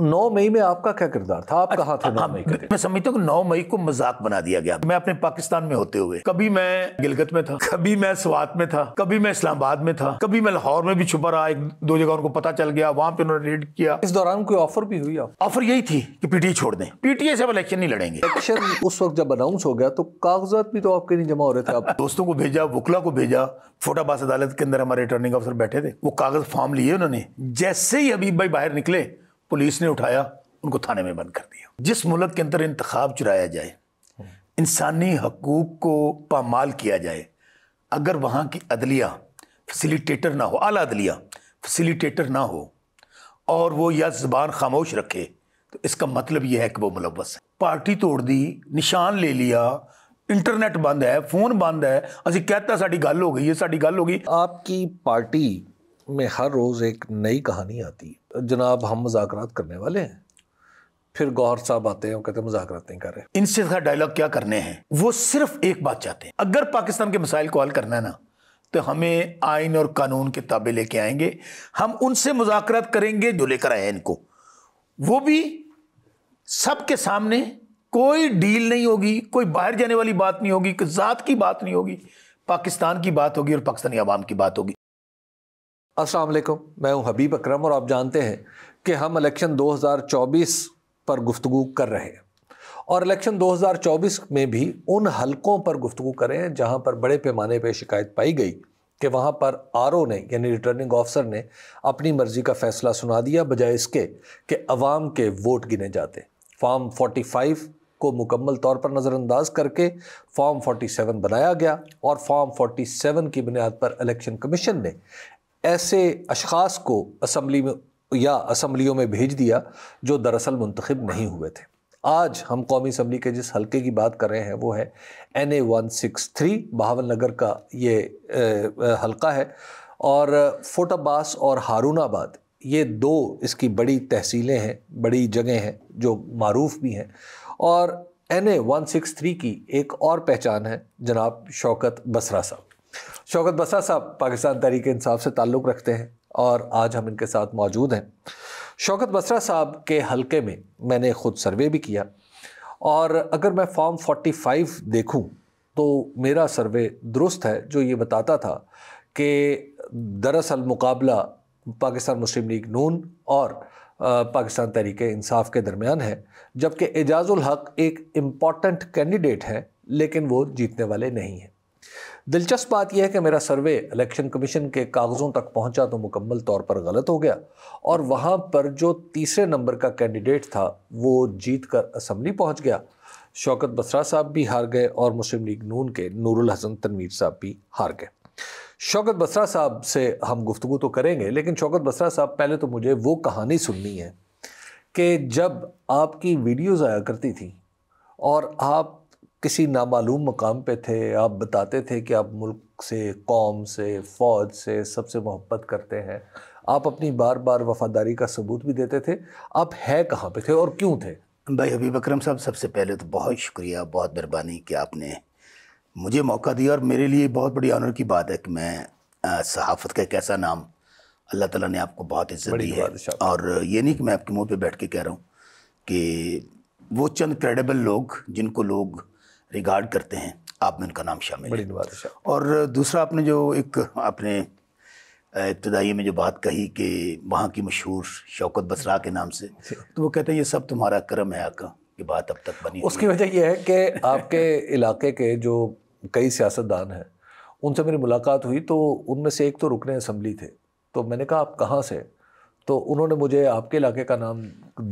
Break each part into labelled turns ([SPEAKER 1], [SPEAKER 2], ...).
[SPEAKER 1] नौ मई में आपका क्या किरदार था आप अच्छा, कहा थे नौ हाँ, मई मैं समझता हूँ नौ मई को मजाक बना दिया गया मैं अपने पाकिस्तान में होते हुए कभी मैं गिलगत में था कभी मैं स्वात में था कभी मैं इस्लामाबाद में था कभी मैं लाहौर में भी छुपा रहा एक दो जगह उनको पता चल गया वहां पे उन्होंने रेड किया इस दौरान कोई ऑफर भी हुई ऑफर यही थी की पीटीए छोड़ दें
[SPEAKER 2] पीटीए से अब इलेक्शन नहीं लड़ेंगे इलेक्शन उस वक्त जब अनाउंस हो गया तो कागजात भी
[SPEAKER 1] तो आपके नहीं जमा हो रहे थे दोस्तों को भेजा वकला को भेजा फोटाबाज अदालत के अंदर हमारे रिटर्निंग अफसर बैठे थे वो कागज फॉर्म लिए उन्होंने जैसे ही अभी भाई बाहर निकले पुलिस ने उठाया उनको थाने में बंद कर दिया जिस मुल्क के अंदर इंतखब चुराया जाए इंसानी हकूक़ को पामाल किया जाए अगर वहाँ की अदलिया फैसिलिटेटर ना हो आला अदलिया फैसिलिटेटर ना हो और वो या ज़बान खामोश रखे तो इसका मतलब यह है कि वो मुलवस है पार्टी तोड़ दी निशान ले लिया इंटरनेट बंद है फ़ोन बंद है असं कहता साड़ी गल हो गई है साड़ी गल हो गई आपकी पार्टी
[SPEAKER 2] में हर रोज़ एक नई कहानी आती है जनाब हम मुजाकर करने वाले हैं फिर गौहर साहब आते हैं वो कहते हैं मुजाकरात नहीं कर रहे इनसे डायलॉग क्या करने हैं वो सिर्फ एक
[SPEAKER 1] बात चाहते हैं अगर पाकिस्तान के मिसाइल को हल करना है ना तो हमें आइन और कानून के ताबे लेके आएंगे हम उनसे मुजाकरात करेंगे जो लेकर आए इनको वो भी सबके सामने कोई डील नहीं होगी कोई बाहर जाने वाली बात नहीं होगी कोई
[SPEAKER 2] ज़ात की बात नहीं होगी पाकिस्तान की बात होगी और पाकिस्तानी आवाम की बात होगी अस्सलाम वालेकुम मैं हूं हबीब अकरम और आप जानते हैं कि हम इलेक्शन 2024 पर गुफ्तु कर रहे हैं और इलेक्शन 2024 में भी उन हलकों पर गुफ्तु करें जहां पर बड़े पैमाने पर शिकायत पाई गई कि वहाँ पर आर ओ ने यानी रिटर्निंग ऑफिसर ने अपनी मर्ज़ी का फ़ैसला सुना दिया बजाय इसके कि अवाम के वोट गिने जाते फॉर्म 45 को मुकम्मल तौर पर नज़रअंदाज करके फॉर्म 47 बनाया गया और फॉर्म 47 की बुनियाद पर इलेक्शन कमीशन ने ऐसे अशखास को असम्बली में या असम्बलियों में भेज दिया जो दरअसल मुंतखब नहीं हुए थे आज हम कौमी असम्बली के जिस हल्के की बात कर रहे हैं वो है N A one six three Bahawalnagar का ये हलका है और अब्बास और हारूनाबाद ये दो इसकी बड़ी तहसीलें हैं बड़ी जगह हैं जो मरूफ़ भी हैं और N A one six three की एक और पहचान है जनाब शौकत बसरा साहब शौकत बसा साहब पाकिस्तान तहरीक इंसाफ से ताल्लुक़ रखते हैं और आज हम इनके साथ मौजूद हैं शौकत बसरा साहब के हलके में मैंने ख़ुद सर्वे भी किया और अगर मैं फॉर्म 45 देखूँ तो मेरा सर्वे दुरुस्त है जो ये बताता था कि दरअसल मुकाबला पाकिस्तान मुस्लिम लीग नून और पाकिस्तान तहरीक इंसाफ के दरमियान है जबकि एजाज़ुल हक एक इम्पॉर्टेंट कैंडिडेट है लेकिन वो जीतने वाले नहीं हैं दिलचस्प बात यह है कि मेरा सर्वे इलेक्शन कमीशन के कागज़ों तक पहुंचा तो मुकम्मल तौर पर गलत हो गया और वहां पर जो तीसरे नंबर का कैंडिडेट था वो जीत कर असम्बली पहुँच गया शौकत बसरा साहब भी हार गए और मुस्लिम लीग नून के नूरुल हसन तनवीर साहब भी हार गए शौकत बसरा साहब से हम गुफ्तु तो करेंगे लेकिन शौकत बसरा साहब पहले तो मुझे वो कहानी सुननी है कि जब आपकी वीडियोज़ आया करती थी और आप किसी नामालूम मकाम पे थे आप बताते थे कि आप मुल्क से कौम से फ़ौज से सबसे मोहब्बत करते हैं आप अपनी बार बार वफादारी का सबूत भी देते थे आप है कहाँ पे थे और क्यों थे भाई हबीब अक्रम साहब सबसे पहले तो बहुत शुक्रिया बहुत मेहरबानी कि आपने
[SPEAKER 1] मुझे मौका दिया और मेरे लिए बहुत बड़ी ऑनर की बात है कि मैं सहाफ़त का एक ऐसा नाम अल्लाह ताला ने आपको बहुत इज्जत दी है और ये नहीं कि मैं आपके मुंह पे बैठ के कह रहा हूँ कि वो चंद क्रेडिबल लोग जिनको लोग रिगार्ड करते हैं आप में उनका नाम शामिल बड़ी है और दूसरा आपने जो एक आपने इब्तदाई में जो बात कही कि वहाँ की मशहूर शौकत बसरा के नाम से तो
[SPEAKER 2] वो कहते हैं ये सब तुम्हारा करम
[SPEAKER 1] है आका ये बात अब तक बनी उसकी
[SPEAKER 2] वजह यह है कि आपके इलाके के जो कई सियासतदान हैं उनसे मेरी मुलाकात हुई तो उनमें से एक तो रुकने असम्बली थे तो मैंने कहा आप कहाँ से तो उन्होंने मुझे आपके इलाके का नाम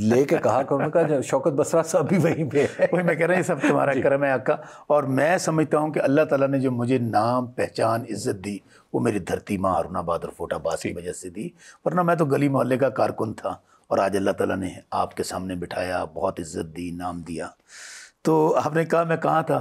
[SPEAKER 2] ले के कहा कि उन्होंने कहा शौकत बसरा साहब भी वहीं पे है वही मैं कह रहा हूँ सब तुम्हारा करम है अक्का और मैं समझता हूँ
[SPEAKER 1] कि अल्लाह ताला ने जो मुझे नाम पहचान इज्जत दी वो मेरी धरती माँ अरुणाबाद और फोटाबाद की वजह से दी वरना मैं तो गली मोहल्ले का कारकुन था और आज अल्लाह ताला ने आपके सामने बिठाया बहुत इज्जत दी नाम दिया तो आपने कहा मैं कहाँ था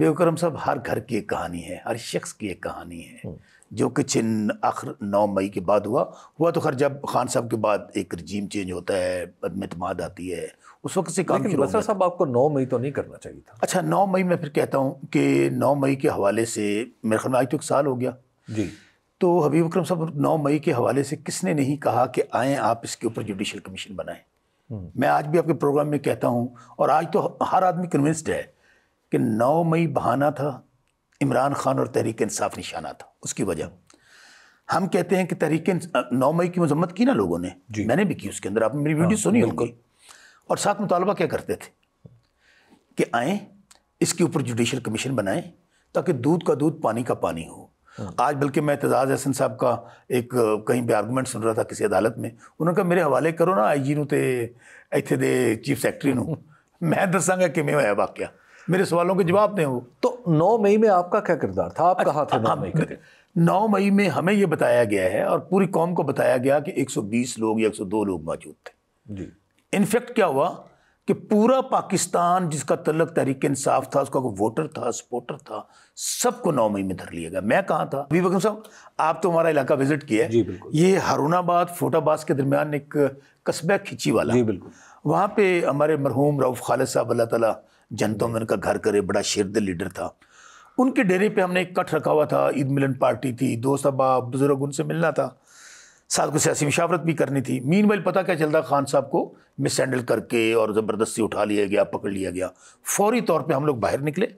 [SPEAKER 1] बेवकरम साहब हर घर की एक कहानी है हर शख्स की एक कहानी है हम्म। जो कि चिन्ह आखिर नौ मई के बाद हुआ हुआ तो खैर जब खान साहब के बाद एक रजीम चेंज होता है अदमतमाद आती है उस वक्त से काम साहब आपको नौ मई तो नहीं करना चाहिए था अच्छा नौ मई मैं फिर कहता हूँ कि नौ मई के हवाले से मेरे ख्याल आज तो एक साल हो गया जी तो हबीब अक्रम साहब नौ मई के हवाले से किसने नहीं कहा कि आएँ आप इसके ऊपर जुडिशल कमीशन बनाएं हम्म। मैं आज भी आपके प्रोग्राम में कहता हूँ और आज तो हर आदमी कन्विंस्ड है कि नौ मई बहाना था इमरान खान और तहरीक इंसाफ निशाना था उसकी वजह हम कहते हैं कि तहरीक नौ मई की मजम्मत की ना लोगों ने मैंने भी की उसके अंदर आपने मेरी वीडियो हाँ, सुनी बिल्कुल और साथ मुतालबा क्या करते थे कि आए इसके ऊपर जुडिशल कमीशन बनाएं ताकि दूध का दूध पानी का पानी हो हाँ। आज बल्कि मैं एतजाज़ हसन साहब का एक कहीं भी आर्गूमेंट सुन रहा था किसी अदालत में उन्होंने कहा मेरे हवाले करो ना आई जी नीफ चीफ सैकटरी नू मैं दसांगा किमें होया वाकया मेरे सवालों के जवाब दें वो तो नौ मई में आपका क्या किरदार था आप अच्छा, कहा था नौ हाँ, मई का नौ मई में हमें ये बताया गया है और पूरी कौम को बताया गया कि 120 लोग या 102 लोग मौजूद थे जी इनफेक्ट क्या हुआ कि पूरा पाकिस्तान जिसका तलक तहरीक इंसाफ था उसका कोई वोटर था सपोर्टर था सबको नौ मई में धर लिया गया मैं कहाँ था अभी बकम साहब आप तो हमारा इलाका विजिट किया है जी बिल्कुल ये हरूणाबाद फोटाबाद के दरमियान एक कस्बा खिंची वाला जी बिल्कुल वहाँ पे हमारे मरहूम रऊफ़ खालिद साहब अल्लाह ताला जनता में उनका घर करे बड़ा शेरद लीडर था उनके डेरे पे हमने एक कट रखा हुआ था ईद मिलन पार्टी थी दो सबा बुजुर्ग उनसे मिलना था साथ को सियासी मशावरत भी करनी थी मीन वाइल पता क्या चलता खान साहब को मिस हैंडल करके और ज़बरदस्ती उठा लिया गया पकड़ लिया गया फौरी तौर पे हम लोग बाहर निकले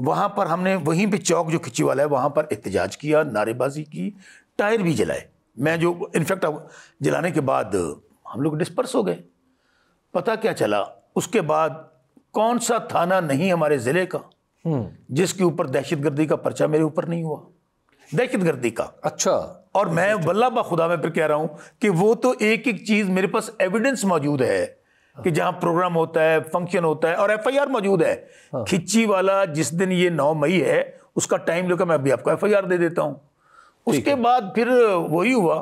[SPEAKER 1] वहाँ पर हमने वहीं पे चौक जो खिंची वाला है वहाँ पर एहतजाज किया नारेबाजी की टायर भी जलाए मैं जो इनफेक्ट जलाने के बाद हम लोग डिस्पर्स हो गए पता क्या चला उसके बाद कौन सा थाना नहीं हमारे ज़िले का हम्म। जिसके ऊपर दहशतगर्दी का पर्चा मेरे ऊपर नहीं हुआ दहशतगर्दी का अच्छा और मैं वल्ला खुदा में फिर कह रहा हूं कि वो तो एक एक चीज़ मेरे पास एविडेंस मौजूद है कि हाँ। जहां प्रोग्राम होता है फंक्शन होता है और एफआईआर मौजूद है खिंची हाँ। खिच्ची वाला जिस दिन ये नौ मई है उसका टाइम लेकर मैं अभी आपको एफआईआर दे देता हूँ उसके बाद फिर वही हुआ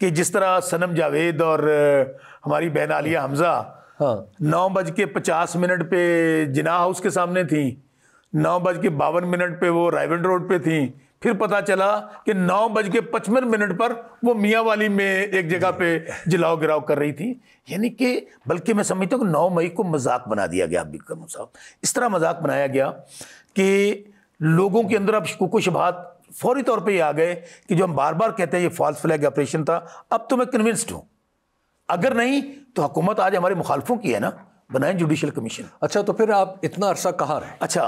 [SPEAKER 1] कि जिस तरह सनम जावेद और हमारी बहन आलिया हमज़ा हाँ नौ बज के पचास मिनट पे जिना हाउस के सामने थी नौ बज के बावन मिनट पे वो रायवन रोड पे थी फिर पता चला कि नौ बज के पचपन मिनट पर वो मियाँ वाली में एक जगह पे जिलाओ गिराव कर रही थी यानी कि बल्कि मैं समझता हूँ कि नौ मई को मजाक बना दिया गया बिक्रम साहब इस तरह मजाक बनाया गया कि लोगों के अंदर अब कुछ शबात फौरी तौर पे ये आ गए कि जो हम बार बार कहते हैं ये फॉल्स फ्लैग ऑपरेशन था अब तो मैं कन्विंस्ड हूँ अगर नहीं तो हुकूमत आज हमारे मुखालफों की है ना बनाए जुडिशल कमीशन अच्छा तो फिर आप इतना अरसा कहाँ रहे अच्छा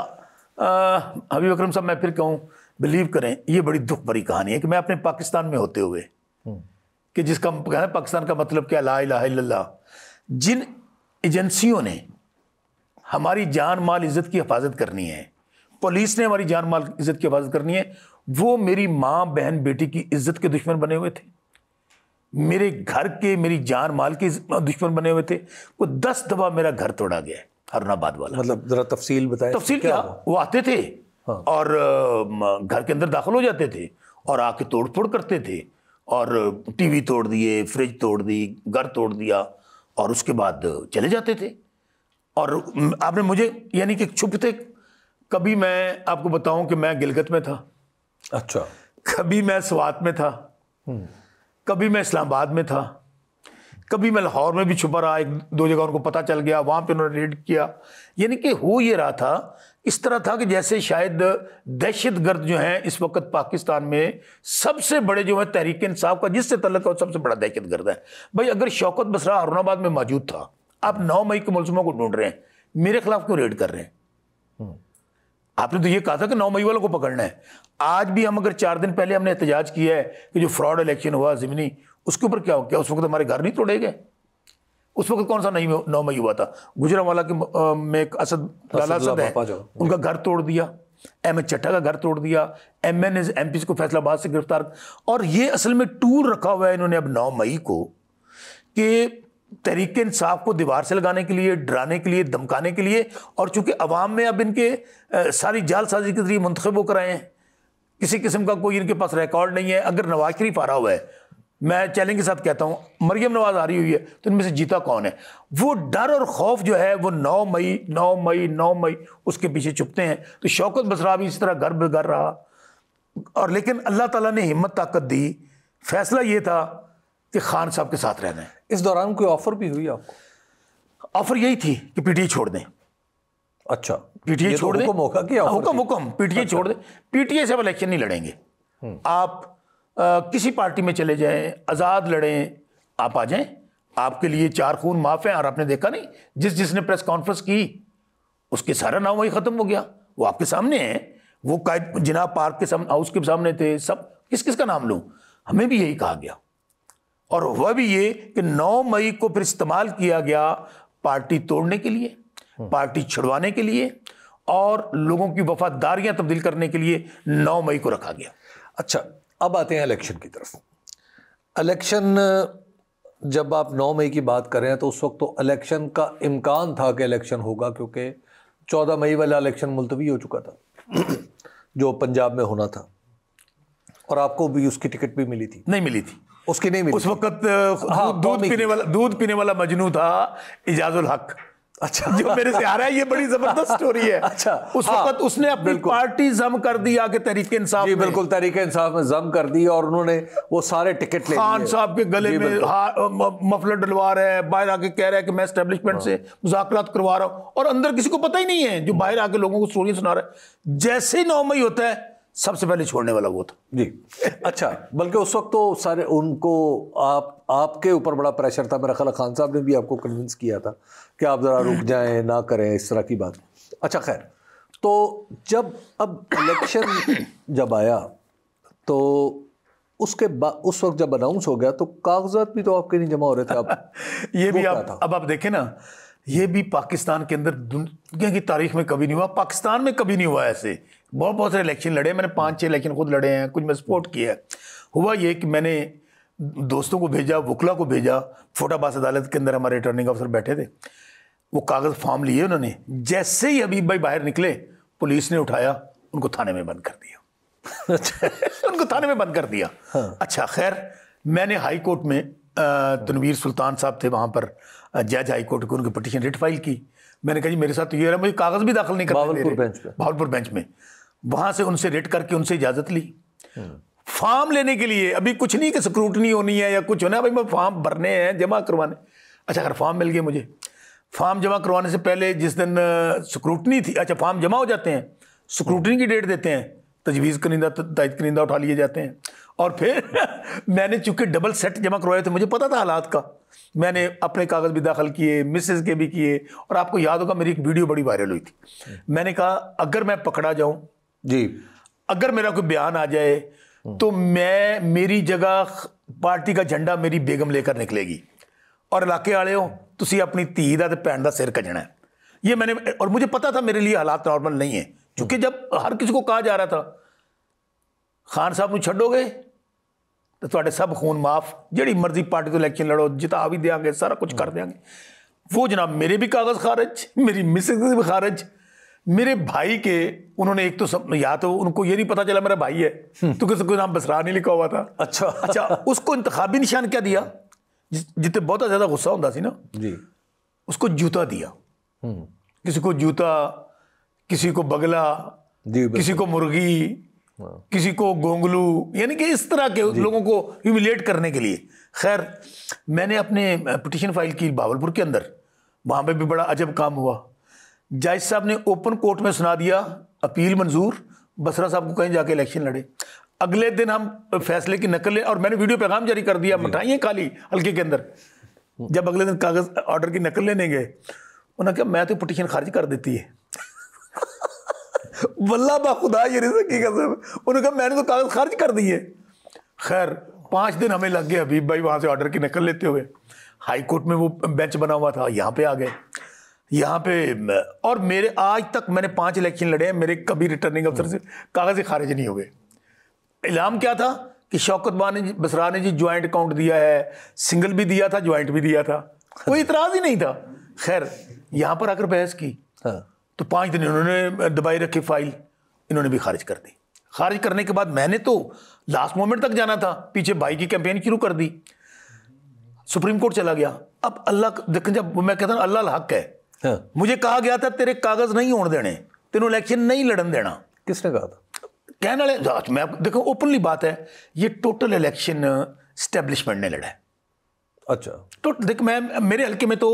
[SPEAKER 1] हबीब अक्रम साहब मैं फिर कहूँ बिलीव करें ये बड़ी दुख भरी कहानी है कि मैं अपने पाकिस्तान में होते हुए हम्म। कि जिसका कहना पाकिस्तान का मतलब क्या ला ला जिन एजेंसियों ने हमारी जान माल इज़्ज़त की हिफाजत करनी है पुलिस ने हमारी जान माल इज़्ज़त की हिफाजत करनी है वो मेरी माँ बहन बेटी की इज़्ज़त के दुश्मन बने हुए थे मेरे घर के मेरी जान माल के दुश्मन बने हुए थे वो दस दफा मेरा घर तोड़ा गया है हरुणाबाद वाला मतलब जरा तफसील बताए तफसील क्या, क्या वो आते थे हाँ। और घर के अंदर दाखिल हो जाते थे और आके तोड़ फोड़ करते थे और टीवी तोड़ दिए फ्रिज तोड़ दी घर तोड़ दिया और उसके बाद चले जाते थे और आपने मुझे यानी कि छुपते कभी मैं आपको बताऊं कि मैं गिलगत में था अच्छा कभी मैं स्वात में था हम्म। कभी मैं इस्लामाबाद में था कभी मैं लाहौर में भी छुपा रहा एक दो जगह उनको पता चल गया वहाँ पे उन्होंने रेड किया यानी कि हो ये रहा था इस तरह था कि जैसे शायद दहशत गर्द जो हैं इस वक्त पाकिस्तान में सबसे बड़े जो है तहरीक इंसाफ का जिससे तलक है सबसे बड़ा दहशत गर्द है भाई अगर शौकत बसरा हारूनाबाद में मौजूद था आप नौ मई के मुलजमों को ढूंढ रहे हैं मेरे खिलाफ क्यों रेड कर रहे हैं आपने तो ये कहा था कि नौ मई वालों को पकड़ना है आज भी हम अगर चार दिन पहले हमने एहतजाज किया है कि जो फ्रॉड इलेक्शन हुआ जिमनी उसके ऊपर क्या हो गया उस वक्त हमारे घर नहीं तोड़े गए उस वक्त कौन सा नहीं नौ मई हुआ था गुजरा वाला के में एक असद लाला असद है उनका घर तोड़ दिया एम एच चट्टा का घर तोड़ दिया M N S M P को फैसलाबाद से गिरफ्तार और ये असल में टूर रखा हुआ है इन्होंने अब नौ मई को कि तरीके इंसाफ को दीवार से लगाने के लिए डराने के लिए धमकाने के लिए और चूंकि अवाम में अब इनके सारी जालसाजी के जरिए मंतखब होकर आए हैं किसी किस्म का कोई इनके पास रिकॉर्ड नहीं है अगर नवाज शरीफ आ रहा हुआ है मैं चैलेंज के साथ कहता हूँ मरियम नवाज आ रही हुई है तो इनमें से जीता कौन है वो डर और खौफ जो है वो नौ मई नौ मई नौ मई उसके पीछे छुपते हैं तो शौकत बसरा भी इसी तरह घर बेघर रहा और लेकिन अल्लाह ताला ने हिम्मत ताकत दी फैसला ये था कि खान साहब के साथ रहना है इस दौरान कोई ऑफर भी हुई आपको ऑफर यही थी कि पीटीए छोड़ दें अच्छा पीटीए तो छोड़ दें मौका हुक्म हुक्म पीटीए छोड़ दें पीटीए से अब इलेक्शन नहीं लड़ेंगे हम्म। आप आ, किसी पार्टी में चले जाएं आज़ाद लड़ें आप आ जाएं आपके लिए चार खून माफ़ हैं और आपने देखा नहीं जिस जिसने प्रेस कॉन्फ्रेंस की उसके सारा नाम वही ख़त्म हो गया वो आपके सामने है वो जिनाब पार्क के सामने हाउस के सामने थे सब किस किस का नाम लूँ हमें भी यही कहा गया और वह भी ये कि 9 मई को फिर इस्तेमाल किया गया पार्टी तोड़ने के लिए पार्टी छुड़वाने के लिए और लोगों की वफादारियां
[SPEAKER 2] तब्दील करने के लिए 9 मई को रखा गया अच्छा अब आते हैं इलेक्शन की तरफ इलेक्शन जब आप 9 मई की बात कर रहे हैं तो उस वक्त तो इलेक्शन का इम्कान था कि इलेक्शन होगा क्योंकि 14 मई वाला इलेक्शन मुलतवी हो चुका था जो पंजाब में होना था और आपको भी उसकी टिकट भी मिली थी नहीं मिली थी उसकी नहीं मिली उस वक्त हाँ, दूध पीने वाला दूध पीने वाला मजनू था इजाजुल हक अच्छा जो मेरे से आ रहा है ये बड़ी जबरदस्त स्टोरी है अच्छा उस हाँ, वक्त उसने अपनी पार्टी जम कर दी आगे तरीके इंसाफ जी बिल्कुल तरीके इंसाफ में जम कर दी और उन्होंने वो सारे
[SPEAKER 1] टिकट ले खान साहब के गले में हाँ, मफलर डलवा रहे हैं बाहर आके कह रहे हैं कि मैं स्टेब्लिशमेंट से हाँ। मुजाकरात करवा रहा हूँ और अंदर किसी को पता ही नहीं है जो बाहर आके लोगों को स्टोरी सुना रहे जैसे
[SPEAKER 2] ही नौ मई होता है सबसे पहले छोड़ने वाला वो था जी अच्छा बल्कि उस वक्त तो सारे उनको आप आपके ऊपर बड़ा प्रेशर था मेरा ख्याल खान साहब ने भी आपको कन्विंस किया था कि आप ज़रा रुक जाएं ना करें इस तरह की बात अच्छा खैर तो जब अब इलेक्शन जब आया तो उसके बाद उस वक्त जब अनाउंस हो गया तो कागजात भी तो आपके नहीं जमा हो रहे थे आप ये भी आप
[SPEAKER 1] था? अब आप देखें ना ये भी पाकिस्तान के अंदर दुनिया की तारीख में कभी नहीं हुआ पाकिस्तान में कभी नहीं हुआ ऐसे बहुत बहुत सारे इलेक्शन लड़े मैंने पाँच छः इलेक्शन खुद लड़े हैं कुछ मैं सपोर्ट किया है हुआ ये कि मैंने दोस्तों को भेजा वकला को भेजा फोटाबास अदालत के अंदर हमारे रिटर्निंग अफसर बैठे थे वो कागज़ फॉर्म लिए उन्होंने जैसे ही अभी भाई बाहर निकले पुलिस ने उठाया उनको थाने में बंद कर दिया अच्छा उनको थाने में बंद कर दिया हाँ। अच्छा खैर मैंने हाई कोर्ट में तनवीर सुल्तान साहब थे वहाँ पर जज हाई कोर्ट को उनकी पटिशन रिट फाइल की मैंने कहा जी मेरे साथ तो ये रहा मुझे कागज़ भी दाखिल नहीं कर भावलपुर बेंच में वहां से उनसे रेट करके उनसे इजाजत ली फॉर्म लेने के लिए अभी कुछ नहीं कि स्क्रूटनी होनी है या कुछ होना भाई मैं फॉर्म भरने हैं जमा करवाने अच्छा अगर फॉर्म मिल गया मुझे फॉर्म जमा करवाने से पहले जिस दिन स्क्रूटनी थी अच्छा फॉर्म जमा हो जाते हैं स्क्रूटनी की डेट देते हैं तजवीज़ करिंदा तयद करिंदा उठा लिए जाते हैं और फिर मैंने चूंकि डबल सेट जमा करवाए थे मुझे पता था हालात का मैंने अपने कागज़ भी दाखिल किए मिसेज के भी किए और आपको याद होगा मेरी एक वीडियो बड़ी वायरल हुई थी मैंने कहा अगर मैं पकड़ा जाऊँ जी अगर मेरा कोई बयान आ जाए तो मैं मेरी जगह पार्टी का झंडा मेरी बेगम लेकर निकलेगी और इलाके वाले हो तुम अपनी धी का ਤੇ ਭੈਣ ਦਾ ਸਿਰ ਕਜਣਾ ये मैंने और मुझे पता था मेरे लिए हालात नॉर्मल नहीं है क्योंकि जब हर किसी को कहा जा रहा था खान साहब न छोगे तो थोड़े सब खून माफ जड़ी मर्जी पार्टी तो इलेक्शन लड़ो जिता भी देंगे सारा कुछ कर देंगे वो जनाब मेरे भी कागज़ खारिज मेरी मिसेज भी खारिज मेरे भाई के उन्होंने एक तो सब या तो उनको ये नहीं पता चला मेरा भाई है हम्म। तो किसी को नाम बसरा नहीं लिखा हुआ था अच्छा अच्छा उसको इंतबी निशान क्या दिया जितने बहुत ज़्यादा गुस्सा होता सी ना जी उसको जूता दिया हम्म। किसी को जूता किसी को बगला किसी को मुर्गी हाँ। किसी को गोंगलू यानी कि इस तरह के लोगों को ह्यूमिलेट करने के लिए खैर मैंने अपने पटिशन फाइल की बावलपुर के अंदर वहाँ पे भी बड़ा अजब काम हुआ जज साहब ने ओपन कोर्ट में सुना दिया अपील मंजूर बसरा साहब को कहीं जाके इलेक्शन लड़े अगले दिन हम फैसले की नकल ले और मैंने वीडियो पैगाम जारी कर दिया मिठाइए काली हल्के के अंदर जब अगले दिन कागज ऑर्डर की नकल लेने गए उन्होंने कहा मैं तो पटिशन खारिज कर देती है वल्ला बाखुदा ये रिजक की कसम उन्होंने कहा मैंने तो कागज खारिज कर दिए खैर पाँच दिन हमें लग गए हबीब भाई वहाँ से ऑर्डर की नकल लेते हुए हाई कोर्ट में वो बेंच बना हुआ था यहाँ पे आ गए यहाँ पे और मेरे आज तक मैंने पांच इलेक्शन लड़े हैं मेरे कभी रिटर्निंग अफसर से कागज खारिज नहीं हुए इलाम क्या था कि शौकत बान बसरा ने जी ज्वाइंट अकाउंट दिया है सिंगल भी दिया था ज्वाइंट भी दिया था कोई इतराज़ ही नहीं था खैर यहाँ पर आकर बहस की हाँ। तो पांच दिन इन्होंने दबाई रखी फाइल इन्होंने भी खारिज कर दी खारिज करने के बाद मैंने तो लास्ट मोमेंट तक जाना था पीछे भाई की कैंपेन शुरू कर दी सुप्रीम कोर्ट चला गया अब अल्लाह देखें जब मैं कहता हूँ अल्लाह हक है हाँ। मुझे कहा गया था तेरे कागज नहीं होने देने तेन इलेक्शन नहीं लड़न देना किसने कहा था कहने वाले हाँ, मैं देखो ओपनली बात है ये टोटल इलेक्शन स्टैब्लिशमेंट ने लड़ा अच्छा तो देख मैं मेरे हल्के में तो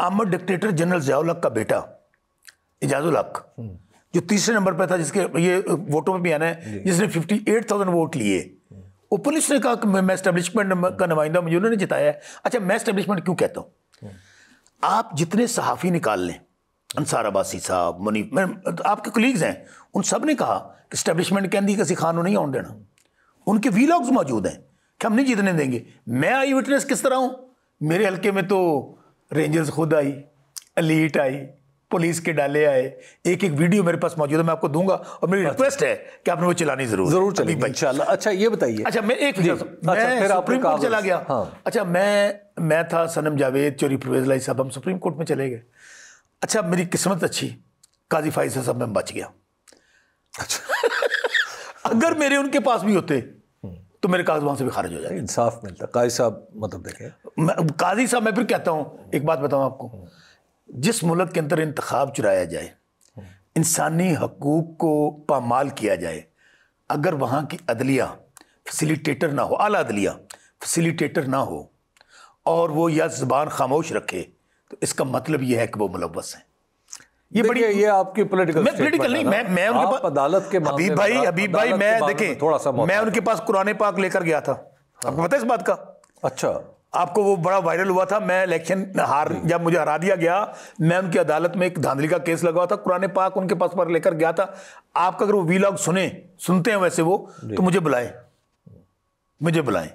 [SPEAKER 1] आमद डिक्टेटर जनरल जयाउल हक का बेटा इजाजुल हक जो तीसरे नंबर पर था जिसके ये वोटों में भी आना है जिसने फिफ्टी एट थाउजेंड वोट लिए वो पुलिस ने कहा कि मैं स्टैब्लिशमेंट का नुमाइंदा मुझे उन्होंने जिताया है अच्छा मैं स्टैब्लिशमेंट क्यों कहता हूँ आप जितने सहाफ़ी निकाल लें अंसार अबासी साहब मुनीफ मैं आपके कलीग्स हैं उन सब ने कहा कि स्टैब्लिशमेंट कहती किसी खान नहीं आन देना उनके वीलॉग्स मौजूद हैं कि हम नहीं जीतने देंगे मैं आई विटनेस किस तरह हूँ मेरे हल्के में तो रेंजर्स खुद आई अलीट आई पुलिस के डाले आए एक एक वीडियो मेरे पास मौजूद है मैं आपको दूंगा और मेरी अच्छा। रिक्वेस्ट है कि आपने वो चलानी जरूर जरूर चली इंशाल्लाह अच्छा ये बताइए अच्छा मैं एक अच्छा, मैं सुप्रीम कोर्ट चला गया हाँ। अच्छा मैं मैं था सनम जावेद चोरी परवेज लाई साहब हम सुप्रीम कोर्ट में चले गए अच्छा मेरी किस्मत अच्छी काजी फाइज साहब मैं बच गया अच्छा अगर मेरे उनके पास भी होते हम्म। तो मेरे कागज वहां से भी खारिज हो जाए इंसाफ मिलता काजी साहब मतलब देखें काजी साहब मैं फिर कहता हूँ एक बात बताऊँ आपको हम्म। जिस मुल्क के अंदर इंतखब चुराया जाए इंसानी हकूक़ को पामाल किया जाए अगर वहाँ की अदलिया फैसिलिटेटर ना हो आला अदलिया फैसिलिटेटर ना हो और वो या ज़बान खामोश रखे तो इसका मतलब
[SPEAKER 2] ये है कि वो मुलवस हैं
[SPEAKER 1] ये बड़ी ये आपकी पॉलिटिकल मैं पॉलिटिकल नहीं मैं मैं उनके पास
[SPEAKER 2] अदालत के हबीब भाई हबीब भाई मैं देखें थोड़ा
[SPEAKER 1] सा मैं उनके पास कुरान पाक लेकर गया था हाँ। आपको पता है इस बात का अच्छा आपको वो बड़ा वायरल हुआ था मैं इलेक्शन हार हम्म। जब मुझे हरा दिया गया मैं उनकी अदालत में एक धांधली का केस लगा था कुरान पाक उनके पास पर लेकर गया था आपका अगर वो वीलॉग सुने सुनते हैं वैसे वो तो मुझे बुलाए मुझे बुलाएं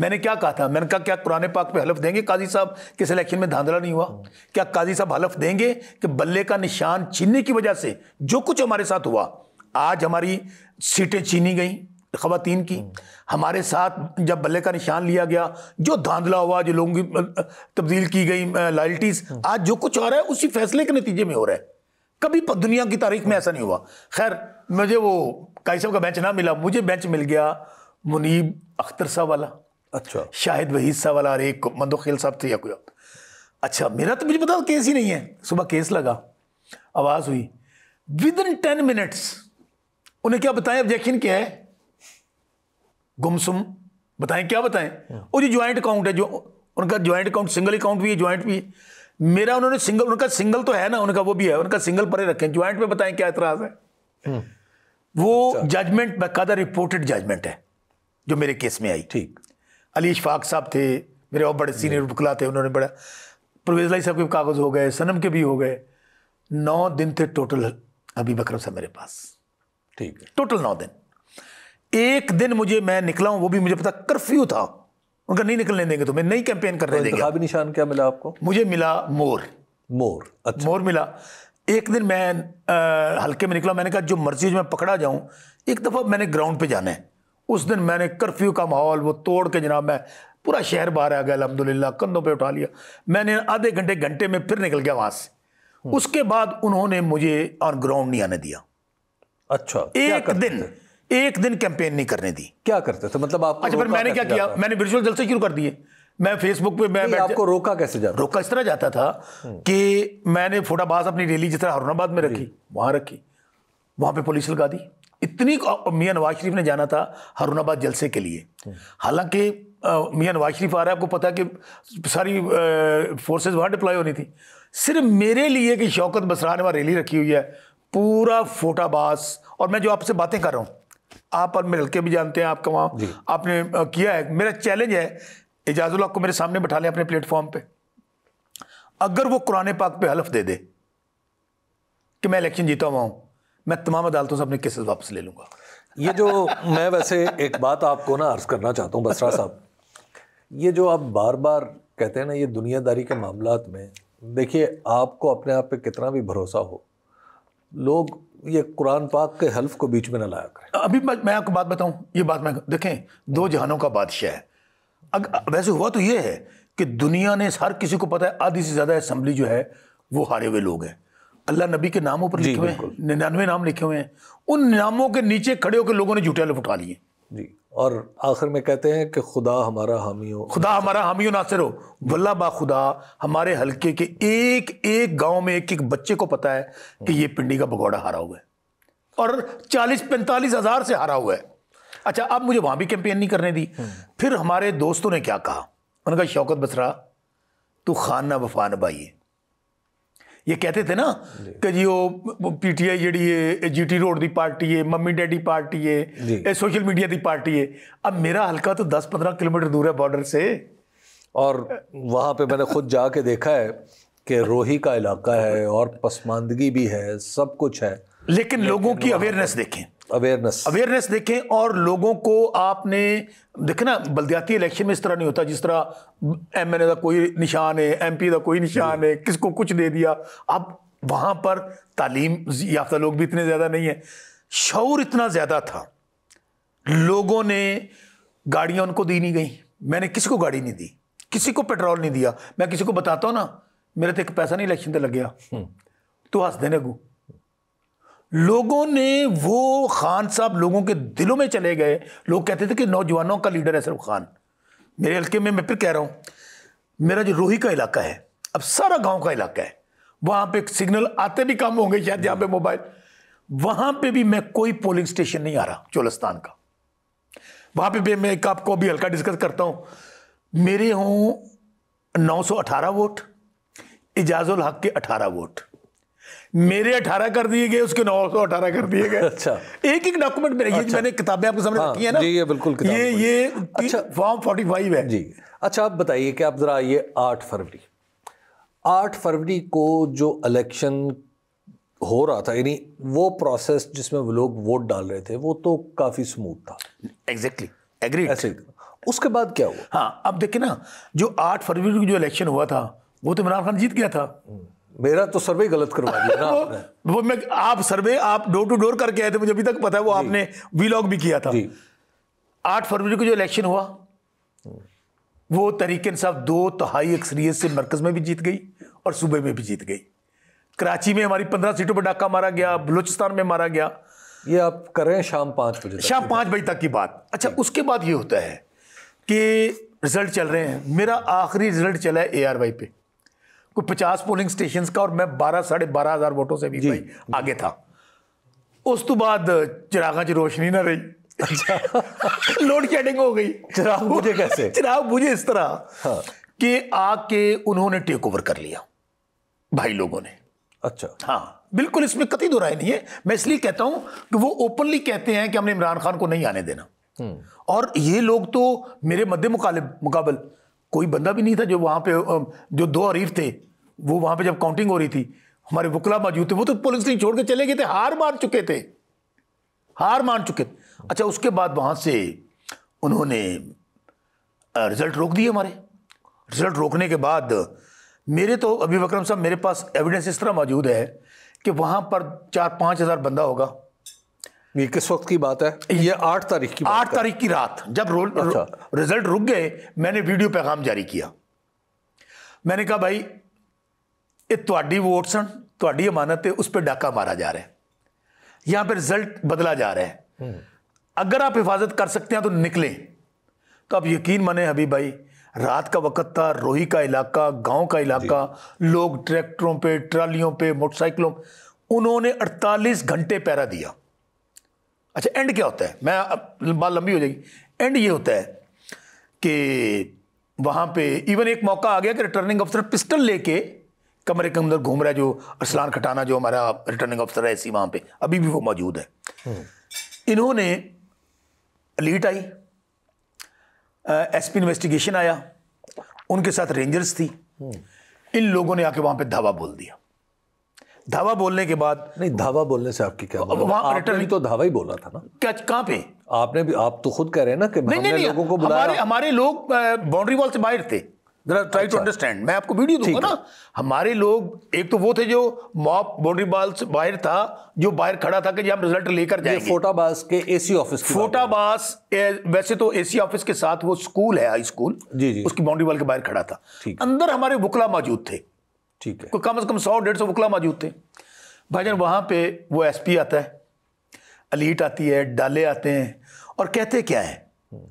[SPEAKER 1] मैंने क्या कहा था मैंने कहा क्या कुरान पाक पे हलफ देंगे काजी साहब कि सिलेक्शन में धांधला नहीं हुआ हम्म। क्या काजी साहब हलफ देंगे कि बल्ले का निशान छीनने की वजह से जो कुछ हमारे साथ हुआ आज हमारी सीटें छीनी गई खातन की हम्म। हमारे साथ जब बल्ले का निशान लिया गया जो धांधला हुआ जो लोगों की तब्दील की गई लॉयल्टीज़ हम्म। आज जो कुछ हो रहा है उसी फैसले के नतीजे में हो रहा है कभी दुनिया की तारीख में ऐसा नहीं हुआ खैर मुझे वो काई साहब का बेंच ना मिला मुझे बेंच मिल गया मुनीब अख्तर साहब वाला अच्छा शाहिद वहीद साहब वाला अरे मंदो खेल साहब थे या कोई अच्छा मेरा तो मुझे पता केस ही नहीं है सुबह केस लगा आवाज़ हुई विद इन टेन मिनट्स उन्हें क्या बताया ऑब्जेक्शन क्या है गुमसुम बताएं क्या बताएं और जो ज्वाइंट अकाउंट है जो उनका ज्वाइंट अकाउंट सिंगल अकाउंट भी है ज्वाइंट भी है मेरा उन्होंने सिंगल उनका सिंगल तो है ना उनका वो भी है उनका सिंगल परे रखें ज्वाइंट में बताएं क्या एतराज है हम्म। वो जजमेंट बाकायदा रिपोर्टेड जजमेंट है जो मेरे केस में आई ठीक अली इशफाक साहब थे मेरे और बड़े सीनियर वकला थे उन्होंने बड़ा परवेज लाई साहब के कागज़ हो गए सनम के भी हो गए नौ दिन थे टोटल अभी बकरम साहब मेरे पास ठीक है टोटल नौ दिन एक दिन मुझे मैं निकला हूं वो भी मुझे पता कर्फ्यू था उनका नहीं निकलने देंगे तो मैं नहीं कैंपेन रहे तो निशान क्या मिला आपको मुझे मिला मोर मोर अच्छा मोर मिला एक दिन मैं हल्के में निकला मैंने कहा जो मर्जी मैं पकड़ा जाऊं एक दफ़ा मैंने ग्राउंड पे जाना है उस दिन मैंने कर्फ्यू का माहौल वो तोड़ के जनाब मैं पूरा शहर बाहर आ गया अलहमदिल्ला कंधों पर उठा लिया मैंने आधे घंटे घंटे में फिर निकल गया वहां से हम्म। उसके बाद उन्होंने मुझे और ग्राउंड नहीं आने दिया अच्छा एक दिन एक दिन कैंपेन नहीं करने दी क्या करते थे मतलब आप अच्छा फिर मैंने क्या किया मैंने विजुअल जलसे शुरू कर दिए मैं फेसबुक पे मैं आपको रोका कैसे जाता रोका इस तरह जाता था हम्म। कि मैंने फोटाबाज अपनी रैली जिस तरह हरुणाबाद में रखी वहां रखी वहां पे पुलिस लगा दी इतनी मियाँ नवाज शरीफ ने जाना था हरुणाबाद जलसे के लिए हम्म। हालांकि मियाँ नवाज शरीफ आ रहा है आपको पता है कि सारी फोर्सेज वहाँ डिप्लॉय होनी थी सिर्फ मेरे लिए कि शौकत बसरा ने वहाँ रैली रखी हुई है पूरा फोटाबाज और मैं जो आपसे बातें कर रहा हूँ आप और मैं हल्के भी जानते हैं आपका वहाँ आपने किया है मेरा चैलेंज है एजाजुल्ला को मेरे सामने बैठा लें अपने प्लेटफॉर्म पे अगर वो कुरने पाक पे हलफ दे दे कि मैं इलेक्शन जीता हुआ हूँ मैं तमाम अदालतों से अपने केसेस
[SPEAKER 2] वापस ले लूँगा ये जो मैं वैसे एक बात आपको ना अर्ज़ करना चाहता हूँ बसरा साहब ये जो आप बार बार कहते हैं ना ये दुनियादारी के मामला में देखिए आपको अपने आप पे कितना भी भरोसा हो लोग ये कुरान पाक के हल्फ को बीच में ना लाया करें अभी मैं आपको बात बताऊं ये बात मैं देखें दो जहानों का बादशाह है
[SPEAKER 1] अगर वैसे हुआ तो ये है कि दुनिया ने हर किसी को पता है आधी से ज़्यादा असम्बली जो है
[SPEAKER 2] वो हारे हुए लोग हैं
[SPEAKER 1] अल्लाह नबी के नामों पर लिखे हुए हैं निन्यानवे नाम लिखे हुए हैं उन नामों के नीचे खड़े होकर लोगों ने झूठे लुटा उठा लिए
[SPEAKER 2] जी और आखिर में कहते हैं कि खुदा हमारा
[SPEAKER 1] हामी हो खुदा हमारा हामी हो नासिर हो वल्ला बाखुदा हमारे हलके के एक एक गांव में एक एक बच्चे को पता है कि ये पिंडी का भगौड़ा हारा हुआ है और चालीस पैंतालीस हज़ार से हारा हुआ है अच्छा अब मुझे वहां भी कैंपेन नहीं करने दी फिर हमारे दोस्तों ने क्या कहा उनका शौकत बसरा तू खान ना वफा नबाइए ये कहते थे ना कि जी वो पी आई ਜਿਹੜੀ है जी टी रोड की पार्टी है मम्मी डैडी पार्टी है सोशल मीडिया की पार्टी है अब मेरा हल्का तो दस पंद्रह किलोमीटर दूर है
[SPEAKER 2] बॉर्डर से और वहाँ पे मैंने खुद जाके देखा है कि रोही का इलाका है और पसमानदगी भी है सब कुछ है लेकिन, लेकिन लोगों की अवेयरनेस देखें अवेयरनेस
[SPEAKER 1] अवेयरनेस देखें और लोगों को आपने देखे ना बलदियाती इलेक्शन में इस तरह नहीं होता जिस तरह एम एन ए का कोई निशान है एम पी का कोई निशान है किसको कुछ दे दिया अब वहाँ पर तालीम याफ्ता लोग भी इतने ज़्यादा नहीं है शौर इतना ज़्यादा था लोगों ने गाड़ियाँ उनको दी नहीं गई मैंने किसी को गाड़ी नहीं दी किसी को पेट्रोल नहीं दिया मैं किसी को बताता हूँ ना मेरे तो एक पैसा नहीं इलेक्शन तक लग गया हम्म। तो हंस देने को लोगों ने वो खान साहब लोगों के दिलों में चले गए लोग कहते थे कि नौजवानों का लीडर है शहरुख खान मेरे हल्के में मैं फिर कह रहा हूँ मेरा जो रोही का इलाका है अब सारा गांव का इलाका है वहाँ पे सिग्नल आते भी कम होंगे शायद जहाँ पे मोबाइल वहाँ पे भी मैं कोई पोलिंग स्टेशन नहीं आ रहा चोलस्तान का वहाँ पे भी मैं एक आपको अभी हल्का डिस्कस करता हूँ मेरे हों नौ वोट इजाज़ुल हक के 18 वोट मेरे अठारह कर दिए गए उसके नौ सौ अठारह कर दिए गए अच्छा एक एक डॉक्यूमेंट मेरे रखिए अच्छा। मैंने किताबें आपके सामने
[SPEAKER 2] हाँ, है ना ये बिल्कुल ये ये अच्छा फॉर्म फोर्टी फाइव है जी अच्छा आप बताइए कि आप ज़रा ये आठ फरवरी आठ फरवरी को जो इलेक्शन हो रहा था यानी वो प्रोसेस जिसमें वो लोग वोट डाल रहे थे वो तो काफ़ी स्मूथ था एग्जैक्टली एग्री ऐसे उसके बाद क्या हुआ
[SPEAKER 1] हाँ अब देखिए ना जो आठ फरवरी को जो इलेक्शन हुआ था वो तो इमरान खान जीत गया था हम्म। मेरा तो सर्वे गलत करवा दिया ना वो, वो मैं आप सर्वे आप डोर टू डोर करके आए थे मुझे अभी तक पता है वो आपने वीलॉग भी किया था आठ फरवरी को जो इलेक्शन हुआ वो तरीके साहब दो तहाई अक्सरियत से मरकज़ में भी जीत गई और सूबे में भी जीत गई कराची में हमारी पंद्रह सीटों पर डाका मारा गया बलूचिस्तान में मारा गया ये आप कर रहे हैं शाम पाँच बजे शाम पाँच बजे तक की बात अच्छा उसके बाद ये होता है कि रिजल्ट चल रहे हैं मेरा आखिरी रिजल्ट चला है ए आर वाई पे कोई पचास पोलिंग स्टेशन का और मैं बारह साढ़े बारह हज़ार वोटों से भी भाई आगे था उस तो बाद चिरागा की रोशनी ना रही अच्छा। लोड शेडिंग हो गई चिराग बुझे कैसे चिराग बुझे इस तरह हाँ। कि आके उन्होंने टेक ओवर कर लिया भाई लोगों ने अच्छा हाँ बिल्कुल इसमें कति दो राय नहीं है मैं इसलिए कहता हूं कि वो ओपनली कहते हैं कि हमने इमरान खान को नहीं आने देना हम्म। और ये लोग तो मेरे मध्य मुकाबल कोई बंदा भी नहीं था जो वहाँ पे जो दो अरीफ थे वो वहाँ पे जब काउंटिंग हो रही थी हमारे वकला मौजूद थे वो तो पुलिस नहीं छोड़ के चले गए थे हार मार चुके थे हार मान चुके थे अच्छा उसके बाद वहाँ से उन्होंने रिज़ल्ट रोक दिए हमारे रिज़ल्ट रोकने के बाद मेरे तो अभी वक्रम साहब मेरे पास एविडेंस इस तरह मौजूद है कि वहाँ पर चार पाँच हज़ार बंदा होगा ये किस वक्त की बात है ये आठ तारीख की आठ तारीख की रात जब रोल अच्छा। रिजल्ट रुक गए मैंने वीडियो पैगाम जारी किया मैंने कहा भाई ये थोड़ी वोट्स हैं थोड़ी अमानत है उस पर डाका मारा जा रहा है यहाँ पर रिजल्ट बदला जा रहा है हम्म। अगर आप हिफाजत कर सकते हैं तो निकलें तो आप यकीन माने हबीब भाई रात का वक्त था रोही का इलाका गांव का इलाका लोग ट्रैक्टरों पे ट्रालियों पे मोटरसाइकिलों उन्होंने 48 घंटे पैरा दिया अच्छा एंड क्या होता है मैं बात लंबी हो जाएगी एंड ये होता है कि वहाँ पे इवन एक मौका आ गया कि रिटर्निंग अफसर पिस्टल लेके कमरे के अंदर घूम रहा है जो अरसलान खटाना जो हमारा रिटर्निंग अफसर है ऐसी वहाँ पे अभी भी वो मौजूद है
[SPEAKER 2] हम्म।
[SPEAKER 1] इन्होंने लीट आई एसपी इन्वेस्टिगेशन आया उनके साथ रेंजर्स थी
[SPEAKER 2] हम्म।
[SPEAKER 1] इन लोगों ने आके वहाँ पे धावा बोल दिया
[SPEAKER 2] धावा बोलने के बाद नहीं धावा बोलने से आपकी क्या वहाँ भी तो धावा ही बोला था ना
[SPEAKER 1] क्या कहाँ पे आपने भी आप तो
[SPEAKER 2] खुद कह रहे हैं ना कि नहीं, नहीं, लोगों को हमारे हमारे लोग
[SPEAKER 1] बाउंड्री वॉल से बाहर थे जरा ट्राई टू अंडरस्टैंड मैं आपको वीडियो दूंगा ना हमारे लोग एक तो वो थे जो मॉप बाउंड्री वॉल से बाहर था जो बाहर खड़ा था कि हम रिजल्ट लेकर जाए फोटाबास के एसी ऑफिस फोटाबास वैसे तो एसी ऑफिस के साथ वो स्कूल है हाई स्कूल जी जी उसकी बाउंड्री वॉल के बाहर खड़ा था अंदर हमारे बुकला मौजूद थे ठीक है कम से कम सौ डेढ़ सौ वकला मौजूद थे जान वहाँ पे वो एसपी आता है अलीट आती है डाले आते हैं और कहते क्या है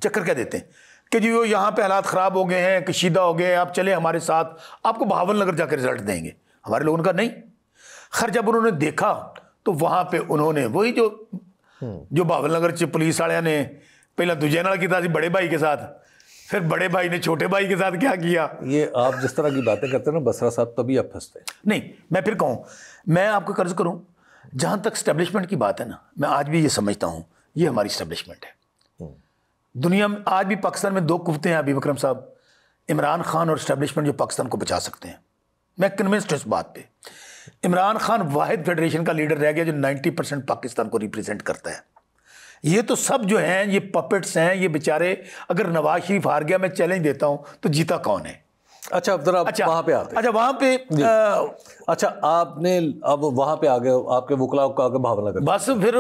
[SPEAKER 1] चक्कर क्या देते हैं कि जी वो यहाँ पे हालात ख़राब हो गए हैं कशीदा हो गए हैं आप चले हमारे साथ आपको बहावल नगर जाकर रिजल्ट देंगे हमारे लोगों का नहीं खैर जब उन्होंने देखा तो वहाँ पे उन्होंने वही जो हम्म। जो बहावल नगर पुलिस वाले ने पहला दुजैनाल तो की था बड़े भाई के साथ फिर बड़े भाई
[SPEAKER 2] ने छोटे भाई के साथ क्या किया ये आप जिस तरह की बातें करते हैं ना बसरा साहब तभी आप फंसते हैं
[SPEAKER 1] नहीं मैं फिर कहूँ मैं आपको कर्ज करूँ जहाँ तक स्टैब्लिशमेंट की बात है ना मैं आज भी ये समझता हूँ ये हमारी स्टैब्लिशमेंट है
[SPEAKER 2] हम्म।
[SPEAKER 1] दुनिया में आज भी पाकिस्तान में दो कुफते हैं अभी विक्रम साहब इमरान खान और स्टैब्लिशमेंट जो पाकिस्तान को बचा सकते हैं मैं कन्विंस्ड इस बात पर इमरान खान वाहिद फेडरेशन का लीडर रह गया जो 90 परसेंट पाकिस्तान को रिप्रेजेंट करता है ये तो सब जो हैं ये पपेट्स हैं ये बेचारे अगर नवाज शरीफ हार गया मैं चैलेंज देता हूँ तो जीता कौन है
[SPEAKER 2] अच्छा अब जरा अच्छा, वहाँ पे आते अच्छा वहाँ पे आ, अच्छा आपने अब वहाँ पे आ गए आपके वकला का आगे भावना कर बस फिर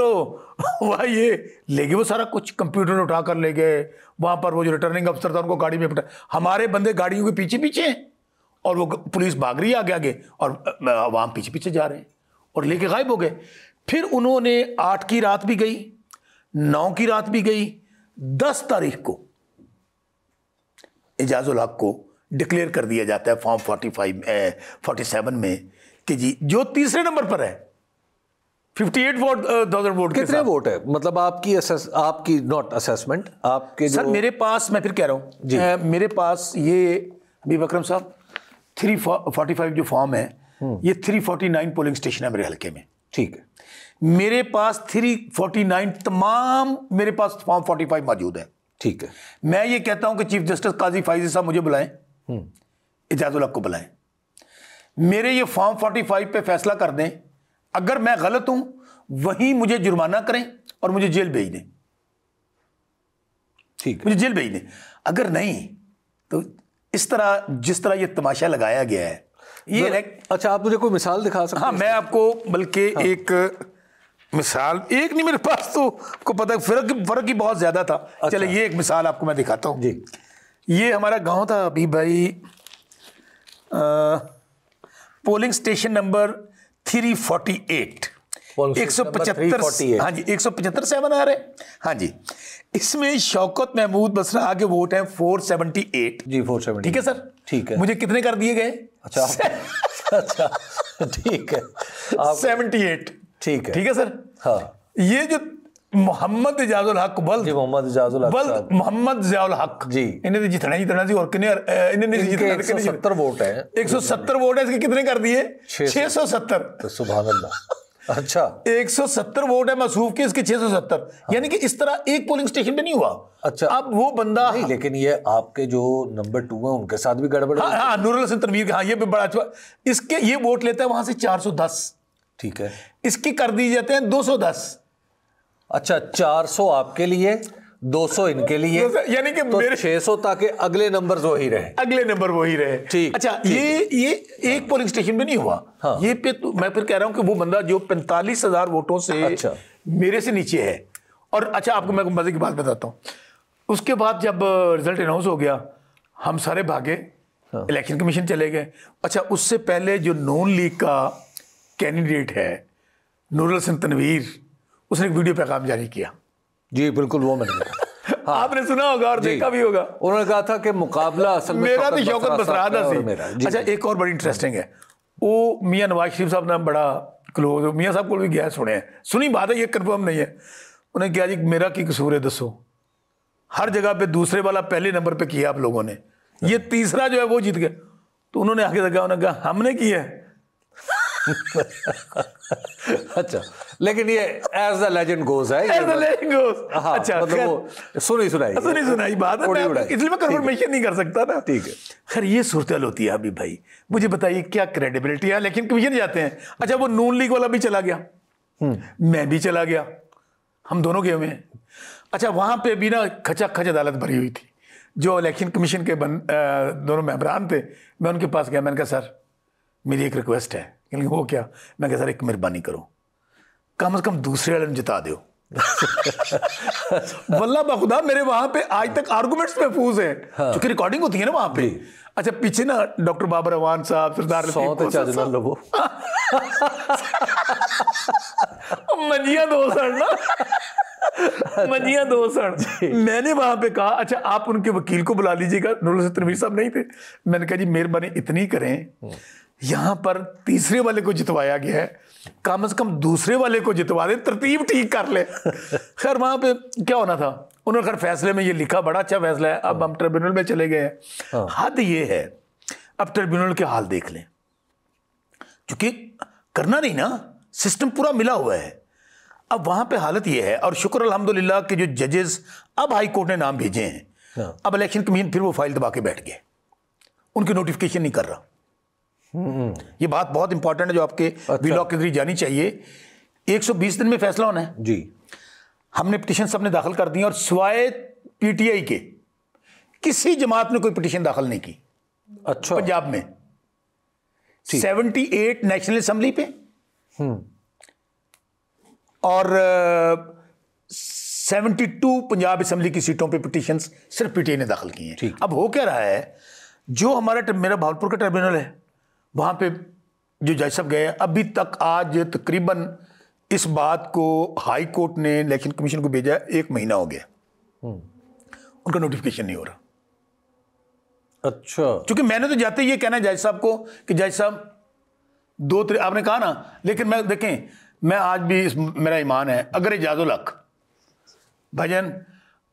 [SPEAKER 2] वह
[SPEAKER 1] ये ले गए वो सारा कुछ कंप्यूटर उठा कर ले गए वहाँ पर वो जो रिटर्निंग अफसर था उनको गाड़ी में हमारे बंदे गाड़ियों के पीछे पीछे हैं और वो पुलिस भाग रही आगे आगे और वहाँ पीछे पीछे जा रहे हैं और लेके गायब हो गए फिर उन्होंने आठ की रात भी गई नौ की रात भी गई दस तारीख को एजाज हक को डिक्लेयर कर दिया जाता है form forty five forty seven में
[SPEAKER 2] कि जी जो तीसरे नंबर पर है एट वोट थाउजेंड वोट कितने वोट है मतलब आपकी असेस, आपकी नॉट असेसमेंट आपके सर मेरे
[SPEAKER 1] पास मैं फिर कह रहा हूँ जी आ, मेरे पास ये अभी बकरम साहब थ्री फोर्टी फाइव जो फॉर्म है हम्म। ये three forty nine polling station है मेरे हल्के में ठीक है मेरे पास थ्री फोर्टी नाइन तमाम मेरे पास फॉर्म फोर्टी फाइव मौजूद है ठीक है मैं ये कहता हूं कि चीफ जस्टिस काजी फाइजी साहब मुझे बुलाएं हम्म। इजाजुल्ला को बुलाएं मेरे ये फॉर्म फोर्टी फाइव पर फैसला कर दें अगर मैं गलत हूं वहीं मुझे जुर्माना करें और मुझे जेल भेज दें ठीक मुझे जेल भेज दें अगर नहीं तो इस तरह जिस तरह ये तमाशा लगाया गया है ये अच्छा आप मुझे कोई मिसाल दिखा सकते हाँ मैं आपको बल्कि हाँ। एक मिसाल एक नहीं मेरे पास तो आपको पता फर्क फर्क ही बहुत ज्यादा था अच्छा। चले ये एक मिसाल आपको मैं दिखाता हूँ जी ये हमारा गांव था अभी भाई आ, polling station number three forty eight एक सौ पचहत्तर हाँ जी एक सौ पचहत्तर सेवन आ रहे हाँ जी इसमें शौकत महमूद बसरा के वोट हैं फोर सेवनटी
[SPEAKER 2] एट जी फोर सेवन ठीक है सर ठीक है मुझे कितने कर दिए गए अच्छा अच्छा।, अच्छा ठीक है सेवनटी एट ठीक है ठीक है सर हाँ
[SPEAKER 1] ये जो मोहम्मद इजाजुल हक बल जी मोहम्मद इजाजुल हक बल मोहम्मद इजाजुल हक जी इन्हें तो जितना ही जितना जी और किन्ने इन्होंने जितना एक सौ सत्तर वोट है एक सौ सत्तर वोट है इसके कितने कर दिए छह सौ सत्तर
[SPEAKER 2] तो सुबह अल्लाह
[SPEAKER 1] अच्छा 170 वोट है मसूफ के इसके 670
[SPEAKER 2] हाँ। यानी कि इस तरह एक पोलिंग स्टेशन पे नहीं हुआ अच्छा अब वो बंदा नहीं हाँ। लेकिन ये आपके जो नंबर टू है उनके साथ भी गड़बड़ हाँ हाँ नूरुल हसन तनवीर हाँ ये भी बड़ा अच्छा इसके ये वोट लेता है वहां से 410 ठीक है इसकी कर दी जाते हैं 210 अच्छा 400 आपके लिए 200 इनके लिए यानी कि तो मेरे 600 ताकि अगले नंबर वही रहे
[SPEAKER 1] अगले नंबर वही रहे ठीक अच्छा ठीक, ये ये एक पोलिंग हाँ। स्टेशन पे नहीं हुआ हाँ। ये पे तो, मैं फिर कह रहा हूं कि वो बंदा जो पैंतालीस हजार वोटों से अच्छा। मेरे से नीचे है और अच्छा आपको मैं मजे की बात बताता हूँ उसके बाद जब रिजल्ट अनाउंस हो गया हम सारे भागे इलेक्शन हाँ। कमीशन चले गए अच्छा उससे पहले जो नॉन लीग का कैंडिडेट है नूरल सिंह तनवीर उसने एक वीडियो पैगाम जारी किया
[SPEAKER 2] जी बिल्कुल वो मैंने हाँ।
[SPEAKER 1] आपने सुना होगा और देखा भी होगा उन्होंने कहा था कि मुकाबला असल में मेरा भी शौकत बसरा था अच्छा एक और बड़ी इंटरेस्टिंग है वो मियाँ नवाज शरीफ साहब ने बड़ा क्लोज मियाँ साहब को भी गया सुने सुनी बात है ये कन्फर्म नहीं है उन्हें क्या जी मेरा की कसूर है दसो हर जगह पे दूसरे वाला पहले नंबर पे किया आप लोगों ने ये हाँ। तीसरा जो है वो जीत गया तो उन्होंने आगे लगा उन्होंने कहा हमने किया
[SPEAKER 2] अच्छा लेकिन ये एज द लेजेंड गोज है एज द लेजेंड
[SPEAKER 1] गोज अच्छा मतलब वो
[SPEAKER 2] सुनी सुनाई सुनी हाँ, सुनाई बात है तो इसलिए मैं कंफर्मेशन
[SPEAKER 1] नहीं कर सकता ना ठीक है खैर ये सूरत होती है अभी भाई मुझे बताइए क्या क्रेडिबिलिटी है लेकिन कमीशन जाते हैं अच्छा वो नून लीग वाला भी चला गया हम्म। मैं भी चला गया हम दोनों गए हुए हैं अच्छा वहां पे भी ना खचा खच अदालत भरी हुई थी जो इलेक्शन कमीशन के बन आ, दोनों मेहबरान थे मैं उनके पास गया मैंने कहा सर मेरी एक रिक्वेस्ट है कहने हो क्या मैं कहा सर एक मेहरबानी करो कम अज़ कम दूसरे वाले जिता दो वल्ला बखुदा मेरे वहां पे आज तक आर्गूमेंट्स महफूज है क्योंकि हाँ। रिकॉर्डिंग होती है ना वहां पे अच्छा पीछे ना डॉक्टर बाबर अवान साहब सरदार मंजिया दो सर ना अच्छा। मंजिया दो सर मैंने वहां पे कहा अच्छा आप उनके वकील को बुला लीजिएगा नूर तनवीर साहब नहीं थे मैंने कहा जी मेहरबानी इतनी करें हम्म। यहां पर तीसरे वाले को जितवाया गया है कम से कम दूसरे वाले को जितवा दे तरतीब ठीक कर ले खैर वहां पे क्या होना था उन्होंने खैर फैसले में ये लिखा बड़ा अच्छा फैसला है अब हाँ। हम ट्रिब्यूनल में चले गए हाँ। हद ये है अब ट्रिब्यूनल के हाल देख लें क्योंकि करना नहीं ना सिस्टम पूरा मिला हुआ है अब वहां पे हालत ये है और शुक्र अलहमदुल्ला के जो जजेस अब हाई कोर्ट ने नाम भेजे हैं हाँ। अब इलेक्शन कमीशन फिर वो फाइल दबा के बैठ गए उनकी नोटिफिकेशन नहीं कर रहा हम्म। ये बात बहुत इंपॉर्टेंट है जो आपके अच्छा। के जरिए जानी चाहिए 120 दिन में फैसला होना है जी हमने पिटिशन सबने दाखिल कर दी और सिवाय पीटीआई के किसी जमात ने कोई पिटिशन दाखिल नहीं की अच्छा पंजाब में सेवेंटी एट नेशनल असम्बली पे हम्म। और सेवेंटी टू पंजाब असम्बली की सीटों पे पिटिशन सिर्फ पीटीआई ने दाखिल किए हैं अब हो क्या रहा है जो हमारा मेरा भावलपुर का ट्रिब्यूनल है वहाँ पे जो जज साहब गए अभी तक आज तकरीबन इस बात को हाई कोर्ट ने इलेक्शन कमीशन को भेजा एक महीना हो गया हम्म। उनका नोटिफिकेशन नहीं हो रहा अच्छा क्योंकि मैंने तो जाते ये कहना जज साहब को कि जज साहब दो तरह आपने कहा ना लेकिन मैं देखें मैं आज भी इस मेरा ईमान है अगर एजाजुल हक भजन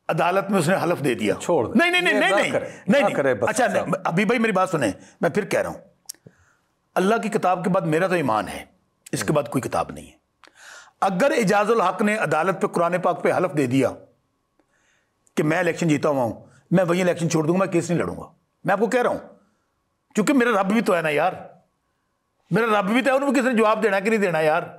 [SPEAKER 1] अदालत में उसने हलफ दे दिया छोड़ नहीं नहीं नहीं नहीं नहीं, नहीं, नहीं, अच्छा, नहीं, नहीं, नहीं, नहीं, नहीं अच्छा अभी भाई मेरी बात सुने मैं फिर कह रहा हूँ अल्लाह की किताब के बाद मेरा तो ईमान है इसके बाद कोई किताब नहीं है अगर एजाजुल हक ने अदालत पे कुरान पाक पे हलफ दे दिया कि मैं इलेक्शन जीता हुआ हूं मैं वही इलेक्शन छोड़ दूंगा मैं केस नहीं लड़ूंगा मैं आपको कह रहा हूं क्योंकि मेरा रब भी तो है ना यार मेरा रब भी तो है उनको ने जवाब देना कि नहीं देना यार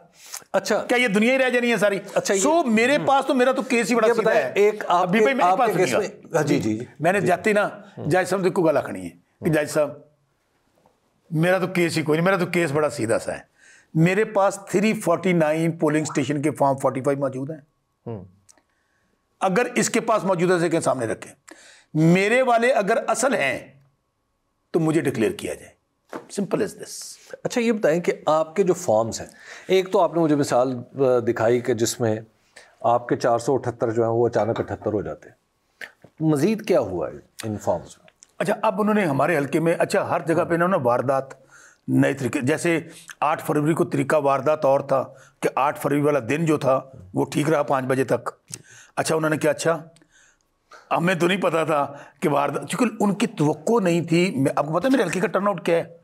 [SPEAKER 1] अच्छा क्या ये दुनिया ही रह जानी है सारी अच्छा सो हम्म। मेरे पास तो मेरा तो केस ही बड़ा है एक आप, अभी भाई मेरे पास तो हाँ जी जी मैंने जाती ना हम्म। जज साहब देखो गला खड़ी है कि जज साहब मेरा तो केस ही कोई नहीं मेरा तो केस बड़ा सीधा सा है मेरे पास three forty nine polling station के फॉर्म फोर्टी फाइव मौजूद हैं हम्म। अगर इसके पास मौजूद है के सामने रखें मेरे वाले अगर असल हैं
[SPEAKER 2] तो मुझे डिक्लेयर किया जाए सिंपल इज दिस अच्छा ये बताएं कि आपके जो फॉर्म्स हैं एक तो आपने मुझे मिसाल दिखाई कि जिसमें आपके चार जो हैं वो अचानक अठहत्तर हो जाते हैं मज़ीद क्या हुआ है इन फॉर्म्स में
[SPEAKER 1] अच्छा अब उन्होंने हमारे हल्के में अच्छा हर जगह पे इन्होंने वारदात नए तरीके जैसे 8 फरवरी को तरीका वारदात और था कि 8 फरवरी वाला दिन जो था वो ठीक रहा पाँच बजे तक अच्छा उन्होंने क्या अच्छा हमें तो नहीं पता था कि वारदात चूँकि उनकी तो नहीं थी मैं आपको पता मेरे हल्के का टर्नआउट क्या है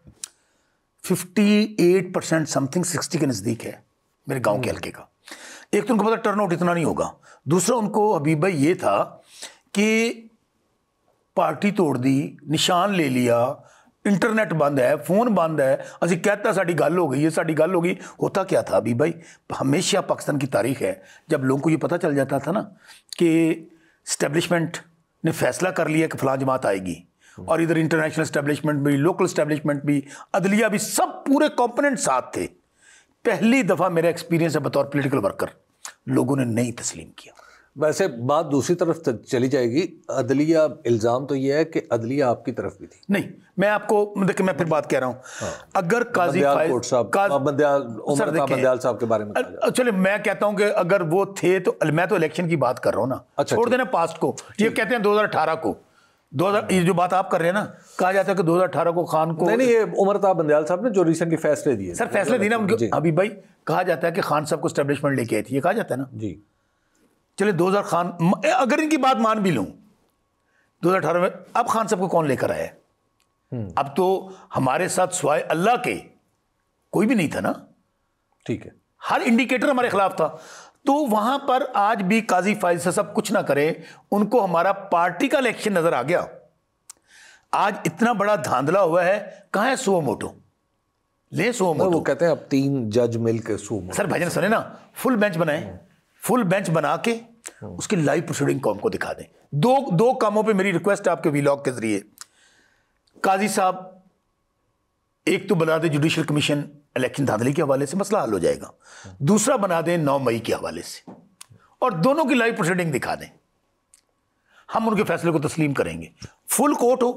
[SPEAKER 1] fifty eight percent something sixty के नज़दीक है मेरे गांव के हल्के का एक तो उनको पता टर्नआउट इतना नहीं होगा दूसरा उनको हबीब भाई ये था कि पार्टी तोड़ दी निशान ले लिया इंटरनेट बंद है फ़ोन बंद है अभी कहता साड़ी गल हो गई है साड़ी गल हो गई होता क्या था अभी भाई हमेशा पाकिस्तान की तारीख है जब लोगों को ये पता चल जाता था ना कि स्टैब्लिशमेंट ने फैसला कर लिया कि फलां जमात आएगी और इधर इंटरनेशनल स्टैब्लिशमेंट भी लोकल स्टैब्लिशमेंट भी अदलिया भी सब पूरे कॉम्पोनेंट साथ थे पहली दफ़ा मेरा एक्सपीरियंस है बतौर पोलिटिकल वर्कर लोगों ने नहीं तस्लीम किया
[SPEAKER 2] वैसे बात दूसरी तरफ चली जाएगी अदलिया इल्ज़ाम तो यह है कि अदलिया आपकी तरफ भी थी नहीं
[SPEAKER 1] मैं आपको देखिए मैं फिर बात कह रहा हूँ हाँ। अगर तो
[SPEAKER 2] काजी साहब काज... हाँ, साहब के बारे में
[SPEAKER 1] चलिए मैं कहता हूँ कि अगर वो थे तो मैं तो इलेक्शन की बात कर रहा हूँ ना अच्छा, छोड़ देना पास्ट को ये कहते हैं दो को दो हजार ये जो बात आप कर रहे हैं ना कहा जाता है कि अठारह को खान को नहीं ये उमरता बंदयाल साहब ने जो रिसेंटली फैसले दिए सर फैसले दिए ना उनके अभी भाई कहा जाता है कि खान साहब को स्टेब्लिशमेंट लेके आई थी ये कहा जाता है ना जी चले दो हज़ार खान अगर इनकी बात मान भी लू दो हज़ार अठारह में अब खान साहब को कौन लेकर आया हम्म। अब तो हमारे साथ स्वाय अल्लाह के कोई भी नहीं था ना ठीक है हर इंडिकेटर हमारे खिलाफ था तो वहां पर आज भी काजी फाइज साहब कुछ ना करें उनको हमारा पार्टी का इलेक्शन नजर आ गया आज इतना बड़ा धांधला हुआ है कहा है सुओ मोटो ले सुओ मोटो वो कहते हैं अब
[SPEAKER 2] तीन जज मिलकर सुओ सर भजन सुने
[SPEAKER 1] ना फुल बेंच बनाए हम्म। फुल बेंच बना के उसकी लाइव प्रोसीडिंग कॉम को दिखा दें दो दो कामों पे मेरी रिक्वेस्ट है आपके वीलॉग के जरिए काजी साहब एक तो बना दें जुडिशल कमीशन इलेक्शन धांधली के हवाले से मसला हल हो जाएगा दूसरा बना दें नौ मई के हवाले से और दोनों की लाइव प्रोसीडिंग दिखा दें हम उनके फैसले को तस्लीम करेंगे फुल कोर्ट हो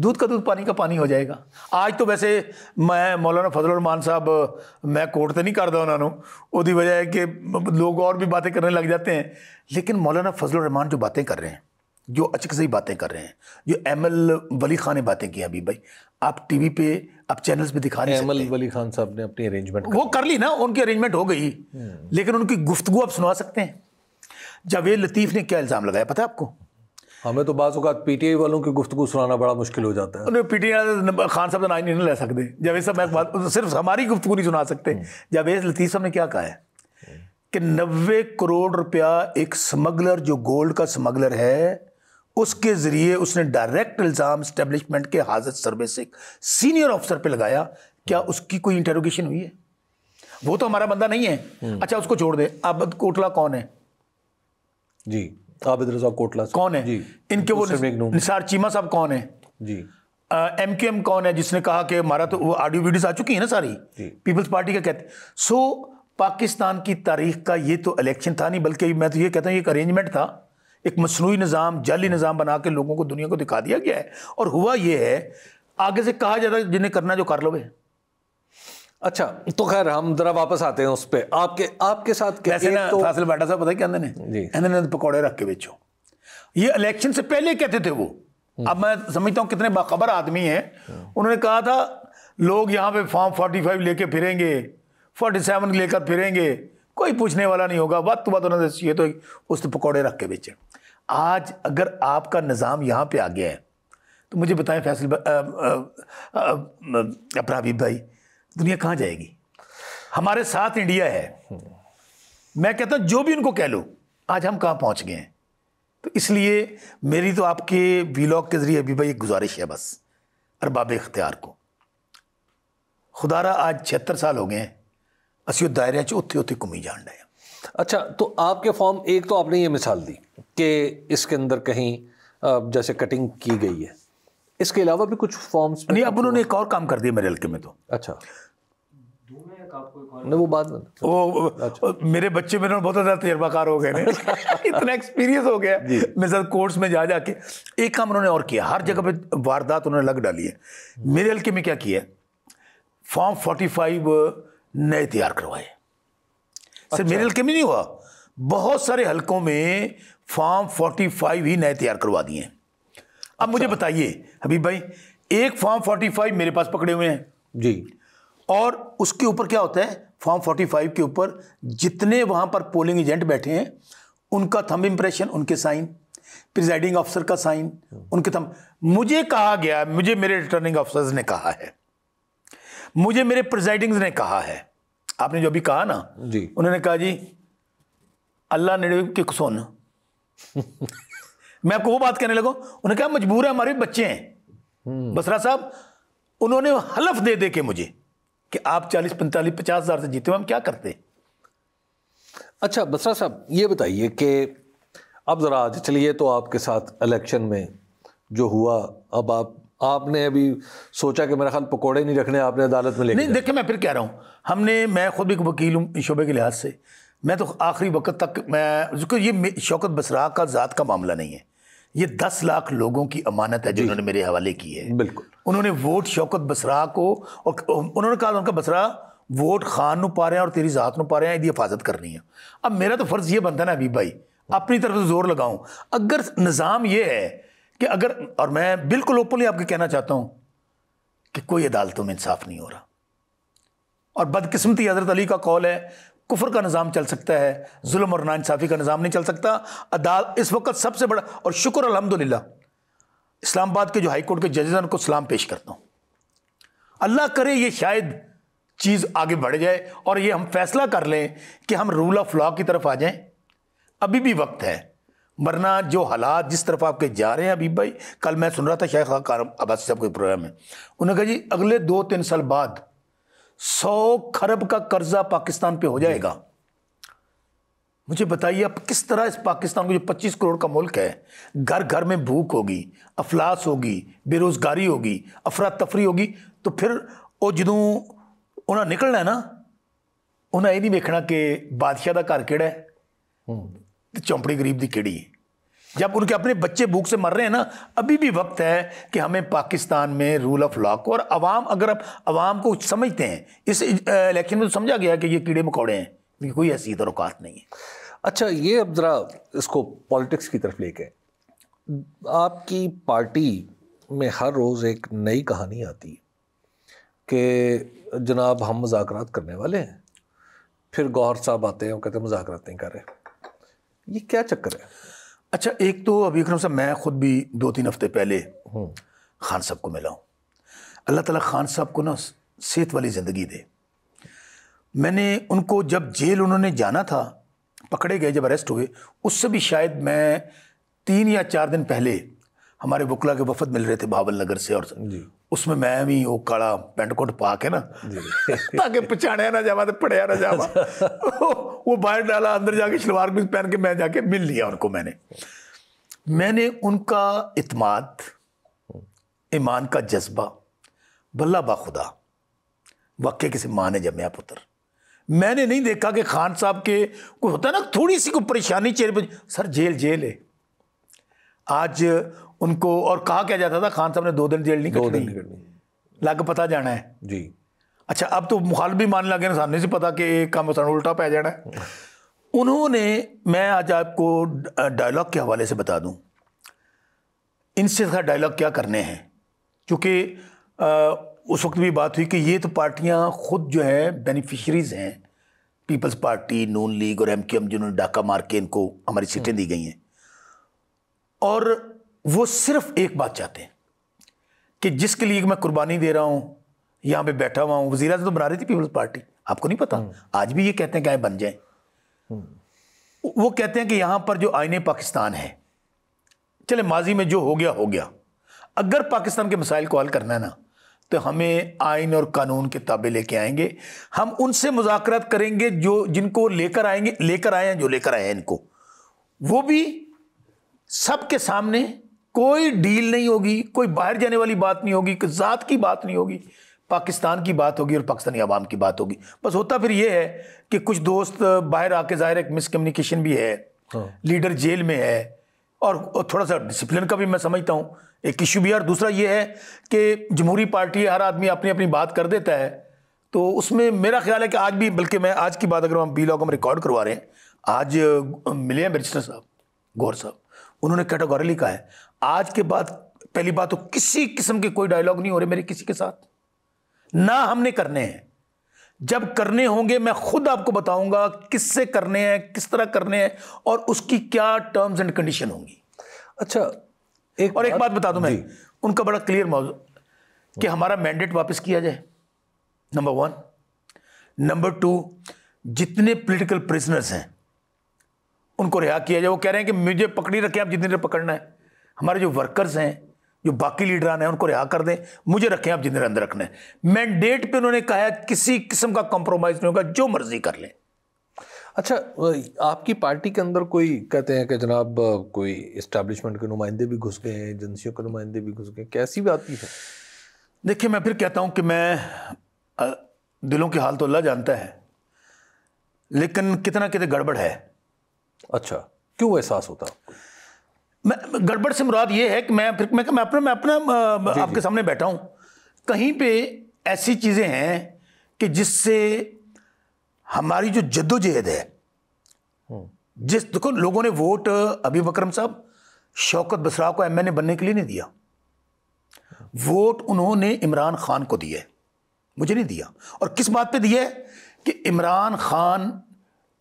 [SPEAKER 1] दूध का दूध पानी का पानी हो जाएगा आज तो वैसे मैं मौलाना फजल रमान साहब मैं कोर्ट तो नहीं करता उन्होंने ਨੂੰ वजह है कि लोग और भी बातें करने लग जाते हैं लेकिन मौलाना फजल रमान जो बातें कर रहे हैं जो अचक सही बातें कर रहे हैं जो एम एल वली खान ने बातें की अभी भाई आप टी वी पे आप चैनल्स पर दिखा रहे
[SPEAKER 2] एमल वली खान साहब ने अपनी
[SPEAKER 1] अरेंजमेंट वो कर ली ना उनकी अरेंजमेंट हो गई हम्म। लेकिन उनकी गुफ्तगु आप सुना सकते हैं
[SPEAKER 2] जावेद लतीफ़ ने क्या इल्ज़ाम लगाया पता है आपको हमें तो बाज़ अवत पी टी आई वालों की गुफ्तु सुनाना बड़ा मुश्किल हो जाता
[SPEAKER 1] है पी टी आई खान साहब ना नहीं ले सकते जब साहब मैं बात सिर्फ हमारी गुफ्तु नहीं सुना सकते हम्म। जावेद लतीफ़ साहब ने क्या कहा है कि नबे करोड़ रुपया एक स्मगलर जो गोल्ड का स्मगलर है उसके ज़रिए उसने डायरेक्ट इल्ज़ाम स्टेबलिशमेंट के हाजत सर्विस एक सीनियर ऑफिसर पर लगाया क्या उसकी कोई इंटेरोगेशन हुई है वो तो हमारा बंदा नहीं है हम्म। अच्छा उसको छोड़ दे अब कोटला कौन है जी आबिद रजा
[SPEAKER 2] कोटला कौन है जी
[SPEAKER 1] इनके वो निसार चीमा साहब कौन है जी एम क्यू एम कौन है जिसने कहा कि हमारा तो वो ऑडियो वीडियोस आ चुकी है ना सारी पीपल्स पार्टी का कहते सो पाकिस्तान की तारीख का ये तो इलेक्शन था नहीं बल्कि मैं तो ये कहता हूँ एक अरेंजमेंट था एक मसनू निज़ाम जाली निज़ाम बना के लोगों को दुनिया को दिखा दिया गया है और हुआ ये है आगे से कहा जाता है जिन्हें करना जो कर लो भाई अच्छा
[SPEAKER 2] तो खैर हम जरा वापस आते हैं उस पर आपके आपके साथ कैसे ना तो... फासिल बाटा साहब पता क्या इन्होंने
[SPEAKER 1] पकौड़े रख के बेचो ये इलेक्शन से पहले
[SPEAKER 2] कहते थे वो हम्म। अब मैं
[SPEAKER 1] समझता हूँ कितने बाखबर आदमी हैं उन्होंने कहा था लोग यहाँ पे फॉर्म फोर्टी फाइव लेके फिरेंगे फोर्टी सेवन लेकर फिरेंगे कोई पूछने वाला नहीं होगा वक्त वक्त तो उन्होंने ये तो उस तो पकौड़े रख के बेचे आज अगर आपका निज़ाम यहाँ पे आ गया है तो मुझे बताएं फैसल अपराबीब भाई दुनिया कहाँ जाएगी हमारे साथ इंडिया है मैं कहता हूँ जो भी उनको कह लो आज हम कहाँ पहुँच गए हैं तो इसलिए मेरी तो आपके वीलॉग के ज़रिए अभी भाई एक गुजारिश है बस अरबाब इख्तियार को खुदारा आज छिहत्तर साल हो गए
[SPEAKER 2] हैं असि दायरे ਦਾਇਰਿਆਂ 'ਚ ਉੱਥੇ ਉੱਥੇ ਘੁੰਮੀ ਜਾਣ अच्छा तो आपके फॉर्म एक तो आपने ये मिसाल दी कि इसके अंदर कहीं जैसे कटिंग की गई है इसके अलावा भी कुछ फॉर्म्स नहीं अब उन्होंने एक और काम कर दिया मेरे हल्के में तो अच्छा
[SPEAKER 1] नहीं वो बात वो अच्छा। मेरे बच्चे मेरे बहुत ज़्यादा तजर्बाकार हो गए इतना एक्सपीरियंस हो गया मैं सर कोर्स में जा जाके एक काम उन्होंने और किया हर जगह पे वारदात उन्होंने लग डाली है मेरे हल्के में क्या किया फॉर्म फोर्टी फाइव नए तैयार करवाए अच्छा। सिर्फ मेरे हल्के में नहीं हुआ बहुत सारे हल्कों में फॉर्म फोर्टी फाइव ही नए तैयार करवा दिए हैं अब मुझे अच्छा। बताइए हबीब भाई एक फॉर्म फोर्टी फाइव मेरे पास पकड़े हुए हैं जी और उसके ऊपर क्या होता है फॉर्म फोर्टी फाइव के ऊपर जितने वहाँ पर पोलिंग एजेंट बैठे हैं उनका थम इम्प्रेशन उनके साइन प्रिजाइडिंग ऑफिसर का साइन उनके थम मुझे कहा गया मुझे मेरे रिटर्निंग ऑफिसर्स ने कहा है मुझे मेरे प्रिजाइडिंग ने कहा है आपने जो अभी कहा ना जी उन्होंने कहा जी अल्लाह ने कुछ सोना मैं आपको वो बात कहने लगा उन्होंने कहा मजबूर है हमारे बच्चे हैं हम्म। बसरा साहब उन्होंने हलफ दे दे के मुझे कि आप चालीस पैंतालीस पचास हज़ार से
[SPEAKER 2] जीते हो हम क्या करते अच्छा बसरा साहब ये बताइए कि अब ज़रा आज चलिए तो आपके साथ इलेक्शन में जो हुआ अब आप आपने अभी सोचा कि मेरा ख्याल पकौड़े नहीं रखने आपने अदालत में ले नहीं देखिए मैं फिर कह रहा हूँ
[SPEAKER 1] हमने मैं खुद एक वकील हूँ शोबे के लिहाज से मैं तो आखिरी वक्त तक मैं ये शौकत बसरा का ज़ात का मामला नहीं है ये दस लाख लोगों की अमानत है जो उन्होंने मेरे हवाले की है बिल्कुल उन्होंने वोट शौकत बसरा को और उन्होंने कहा उनका बसरा वोट खान न पा रहे हैं और तेरी जात न पा रहे हैं यदि हिफाजत करनी है अब मेरा तो फ़र्ज़ ये बनता ना अभी भाई अपनी तरफ से जोर लगाऊं अगर निज़ाम ये है कि अगर और मैं बिल्कुल ओपनली आपके कहना चाहता हूं कि कोई अदालतों में इंसाफ नहीं हो रहा और बदकिस्मती हज़रत अली का कॉल है कुफर का निज़ाम चल सकता है जुल्म और नाानसाफ़ी का निज़ाम नहीं चल सकता अदाल इस वक्त सबसे बड़ा और शुक्र अलहमदिल्ला इस्लामाबाद के जो हाई कोर्ट के जजेज हैं उनको सलाम पेश करता हूँ अल्लाह करे ये शायद चीज़ आगे बढ़ जाए और ये हम फैसला कर लें कि हम रूल ऑफ लॉ की तरफ आ जाएँ अभी भी वक्त है वरना जो हालात जिस तरफ आपके जा रहे हैं अभी भाई कल मैं सुन रहा था शेख खान साहब के प्रोग्राम में उन्होंने कहा जी अगले दो तीन साल बाद सौ खरब का कर्जा पाकिस्तान पे हो जाएगा मुझे बताइए आप किस तरह इस पाकिस्तान को जो 25 करोड़ का मुल्क है घर घर में भूख होगी अफलास होगी बेरोज़गारी होगी अफरा तफरी होगी तो फिर वो जो उन्हें निकलना है ना उन्हें ਇਹ नहीं देखना कि बादशाह का घर कि ਹੈ हम्म। गरीब की ਗਰੀਬ ਦੀ जब उनके अपने बच्चे भूख से मर रहे हैं ना अभी भी वक्त है कि हमें पाकिस्तान में रूल ऑफ लॉ को और अवाम अगर आप आवाम को समझते हैं इस इलेक्शन
[SPEAKER 2] में तो समझा गया कि ये कीड़े मकौड़े हैं कि कोई ऐसी दरुकात नहीं है अच्छा ये अब ज़रा इसको पॉलिटिक्स की तरफ लेके आपकी पार्टी में हर रोज़ एक नई कहानी आती है कि जनाब हम मुजाकर करने वाले हैं फिर गौहर साहब आते हैं वो कहते हैं मुजाकर नहीं कर रहे ये क्या
[SPEAKER 1] चक्कर है अच्छा एक तो अभी अक्रम साहब मैं खुद भी दो तीन हफ्ते पहले हम्म। खान साहब को मिला हूँ अल्लाह ताला खान साहब को ना सेहत वाली ज़िंदगी दे मैंने उनको जब जेल उन्होंने जाना था पकड़े गए जब अरेस्ट हुए उससे भी शायद मैं तीन या चार दिन पहले हमारे बुकला के वफद मिल रहे थे भावल नगर से और उसमें मैं भी वो काला पेंट कोट पा के ना ताकि पहचाने ना जावा तो पढ़िया ना जावा अच्छा। वो बाहर डाला अंदर जाके शलवार कमीज पहन के मैं जाके मिल लिया उनको मैंने मैंने उनका इतमाद ईमान का जज्बा बल्ला बा खुदा वाक्य किसी माँ ने जमया पुत्र मैंने नहीं देखा कि खान साहब के कोई होता ना थोड़ी सी कोई परेशानी चेहरे पर सर जेल जेल है आज उनको और कहा क्या जाता था खान साहब ने दो दिन जेल नहीं दो दिन लग पता जाना है जी अच्छा अब तो मुखाल भी मान लगे सामने से पता कि काम सान उल्टा पै जाना है उन्होंने मैं आज आपको डायलॉग के हवाले से बता दूं इनसे का डायलॉग क्या करने हैं क्योंकि उस वक्त भी बात हुई कि ये तो पार्टियां खुद जो हैं बेनिफिशरीज हैं पीपल्स पार्टी नून लीग और एम के एम जिन्होंने डाका मार के इनको हमारी सीटें हम्म। दी गई हैं और वो सिर्फ एक बात चाहते हैं कि जिसके लिए मैं कुर्बानी दे रहा हूं यहां पे बैठा हुआ हूं वजी तो बना रही थी पीपल्स पार्टी आपको नहीं पता हम्म। आज भी ये कहते हैं कि आए बन जाए
[SPEAKER 2] हम्म।
[SPEAKER 1] वो कहते हैं कि यहां पर जो आईने पाकिस्तान है चले माजी में जो हो गया हो गया अगर पाकिस्तान के मिसाइल को हल करना है ना तो हमें आइन और कानून के ताबे लेके आएंगे हम उनसे मुजाकरत करेंगे जो जिनको लेकर आएंगे लेकर आए हैं जो लेकर आए हैं इनको वो भी सबके सामने कोई डील नहीं होगी कोई बाहर जाने वाली बात नहीं होगी जात की बात नहीं होगी पाकिस्तान की बात होगी और पाकिस्तानी आवाम की बात होगी बस होता फिर ये है कि कुछ दोस्त बाहर आके ज़ाहिर एक मिसकम्युनिकेशन भी है लीडर हाँ। जेल में है और थोड़ा सा डिसिप्लिन का भी मैं समझता हूँ एक इशू भी है और दूसरा ये है कि जमहूरी पार्टी हर आदमी अपनी अपनी बात कर देता है तो उसमें मेरा ख्याल है कि आज भी बल्कि मैं आज की बात अगर हम बी लॉग हम रिकॉर्ड करवा रहे हैं आज मिले हैं बरिस्टर साहब गौर साहब उन्होंने कैटागोरली कहा है आज के बाद पहली बात तो किसी किस्म के कोई डायलॉग नहीं हो रहे मेरे किसी के साथ ना हमने करने हैं जब करने होंगे मैं खुद आपको बताऊंगा किससे करने हैं किस तरह करने हैं और उसकी क्या टर्म्स एंड कंडीशन होंगी अच्छा एक और एक बात बता दूं मैं उनका बड़ा क्लियर मौजूद कि हमारा मैंडेट वापस किया जाए नंबर वन नंबर टू जितने पॉलिटिकल प्रिजनर्स हैं उनको रिहा किया जाए वो कह रहे हैं कि मुझे पकड़ी रखें आप जितनी देर पकड़ना है हमारे जो वर्कर्स हैं जो बाकी लीडरान हैं उनको रिहा कर दें मुझे रखें आप जिंदर अंदर रखने मैंडेट पे उन्होंने कहा है किसी किस्म का कॉम्प्रोमाइज़ नहीं होगा जो मर्जी कर लें
[SPEAKER 2] अच्छा आपकी पार्टी के अंदर कोई कहते हैं कि जनाब कोई इस्टेब्लिशमेंट के नुमाइंदे भी घुस गए हैं एजेंसियों के नुमाइंदे भी घुस गए कैसी बात है देखिए मैं फिर कहता हूँ कि मैं दिलों की हाल तो अल्लाह जानता
[SPEAKER 1] है लेकिन कितना कितने गड़बड़ है अच्छा क्यों एहसास होता है गड़बड़ से मुराद ये है कि मैं फिर मैं मैं अपना मैं अपना आपके सामने बैठा हूँ कहीं पे ऐसी चीज़ें हैं कि जिससे हमारी जो जद्दोजहद है हम्म। जिस देखो लोगों ने वोट अभी बकरम साहब शौकत बसरा को एमएनए बनने के लिए नहीं दिया वोट उन्होंने इमरान खान को दिया है मुझे नहीं दिया और किस बात पे दिया है कि इमरान खान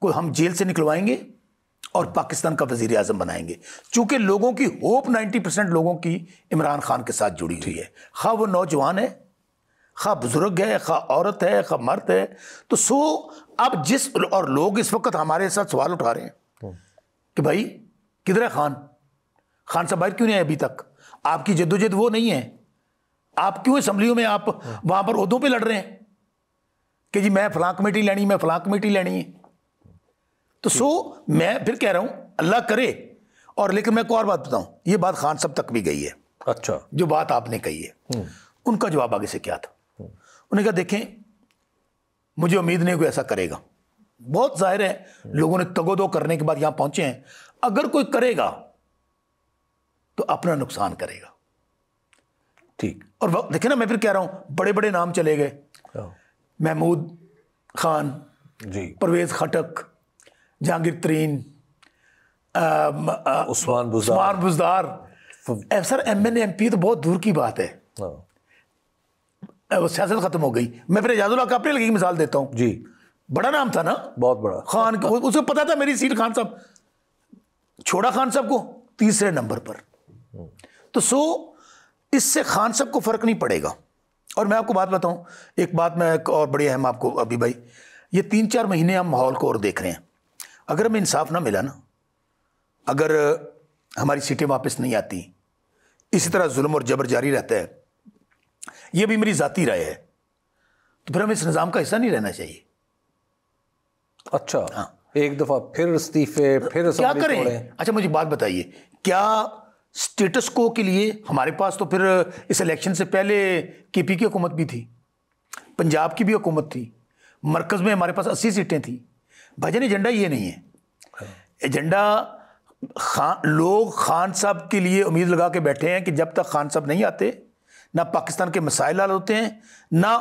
[SPEAKER 1] को हम जेल से निकलवाएंगे और पाकिस्तान का वजीर अजम बनाएंगे चूंकि लोगों की होप 90 परसेंट लोगों की इमरान खान के साथ जुड़ी हुई है खा वो नौजवान है खा बुज़ुर्ग है खा औरत है खा मर्द है तो सो अब जिस और लोग इस वक्त हमारे साथ सवाल उठा रहे हैं कि भाई किधर है खान खान साहब बाहर क्यों नहीं आए अभी तक आपकी जद्दोजहद वो नहीं है आप क्यों असम्बलियों में आप वहां पर उदों पर लड़ रहे हैं कि जी मैं फलां कमेटी लेनी मैं फलां कमेटी लेनी है तो सो मैं फिर कह रहा हूं अल्लाह करे और लेकिन मैं को और बात बताऊं ये बात खान साहब तक भी गई है अच्छा जो बात आपने कही है हम्म। उनका जवाब आगे से क्या था हम्म। उन्हें कहा देखें मुझे उम्मीद नहीं कोई ऐसा करेगा बहुत जाहिर है हम्म। लोगों ने तगोदो करने के बाद यहां पहुंचे हैं अगर कोई करेगा तो अपना नुकसान करेगा ठीक और देखे ना मैं फिर कह रहा हूं बड़े बड़े नाम चले गए हाँ। महमूद खान जी Parvez Khattak Jahangir Tareen Usman Usman sir M N M P तो बहुत दूर की बात है
[SPEAKER 2] हाँ।
[SPEAKER 1] सियासत ख़त्म हो गई मैं फिर एजाजुल्ला कापड़ी लगी मिसाल देता हूँ जी बड़ा नाम था ना बहुत बड़ा खान का उसे पता था मेरी सीट खान साहब छोड़ा खान साहब को तीसरे नंबर पर हम्म। तो सो इससे खान साहब को फ़र्क नहीं पड़ेगा और मैं आपको बात बताऊं एक बात मैं एक और बड़ी अहम आपको अभी भाई ये तीन चार महीने हम माहौल को और देख रहे हैं अगर हमें इंसाफ ना मिला ना अगर हमारी सीटें वापस नहीं आती इसी तरह जुल्म और जबर जारी रहता है यह भी मेरी ज़ाती राय है तो फिर हमें इस निज़ाम का हिस्सा नहीं रहना चाहिए अच्छा हाँ एक दफ़ा फिर इस्तीफे फिर क्या करें अच्छा मुझे बात बताइए क्या स्टेटस को के लिए हमारे पास तो फिर इस इलेक्शन से पहले के पी की हुकूमत भी थी पंजाब की भी हुकूमत थी मरकज़ में हमारे पास अस्सी सीटें थी भजन एजेंडा ये नहीं है एजेंडा खान लोग खान साहब के लिए उम्मीद लगा के बैठे हैं कि जब तक खान साहब नहीं आते ना पाकिस्तान के मसाइल हल होते हैं ना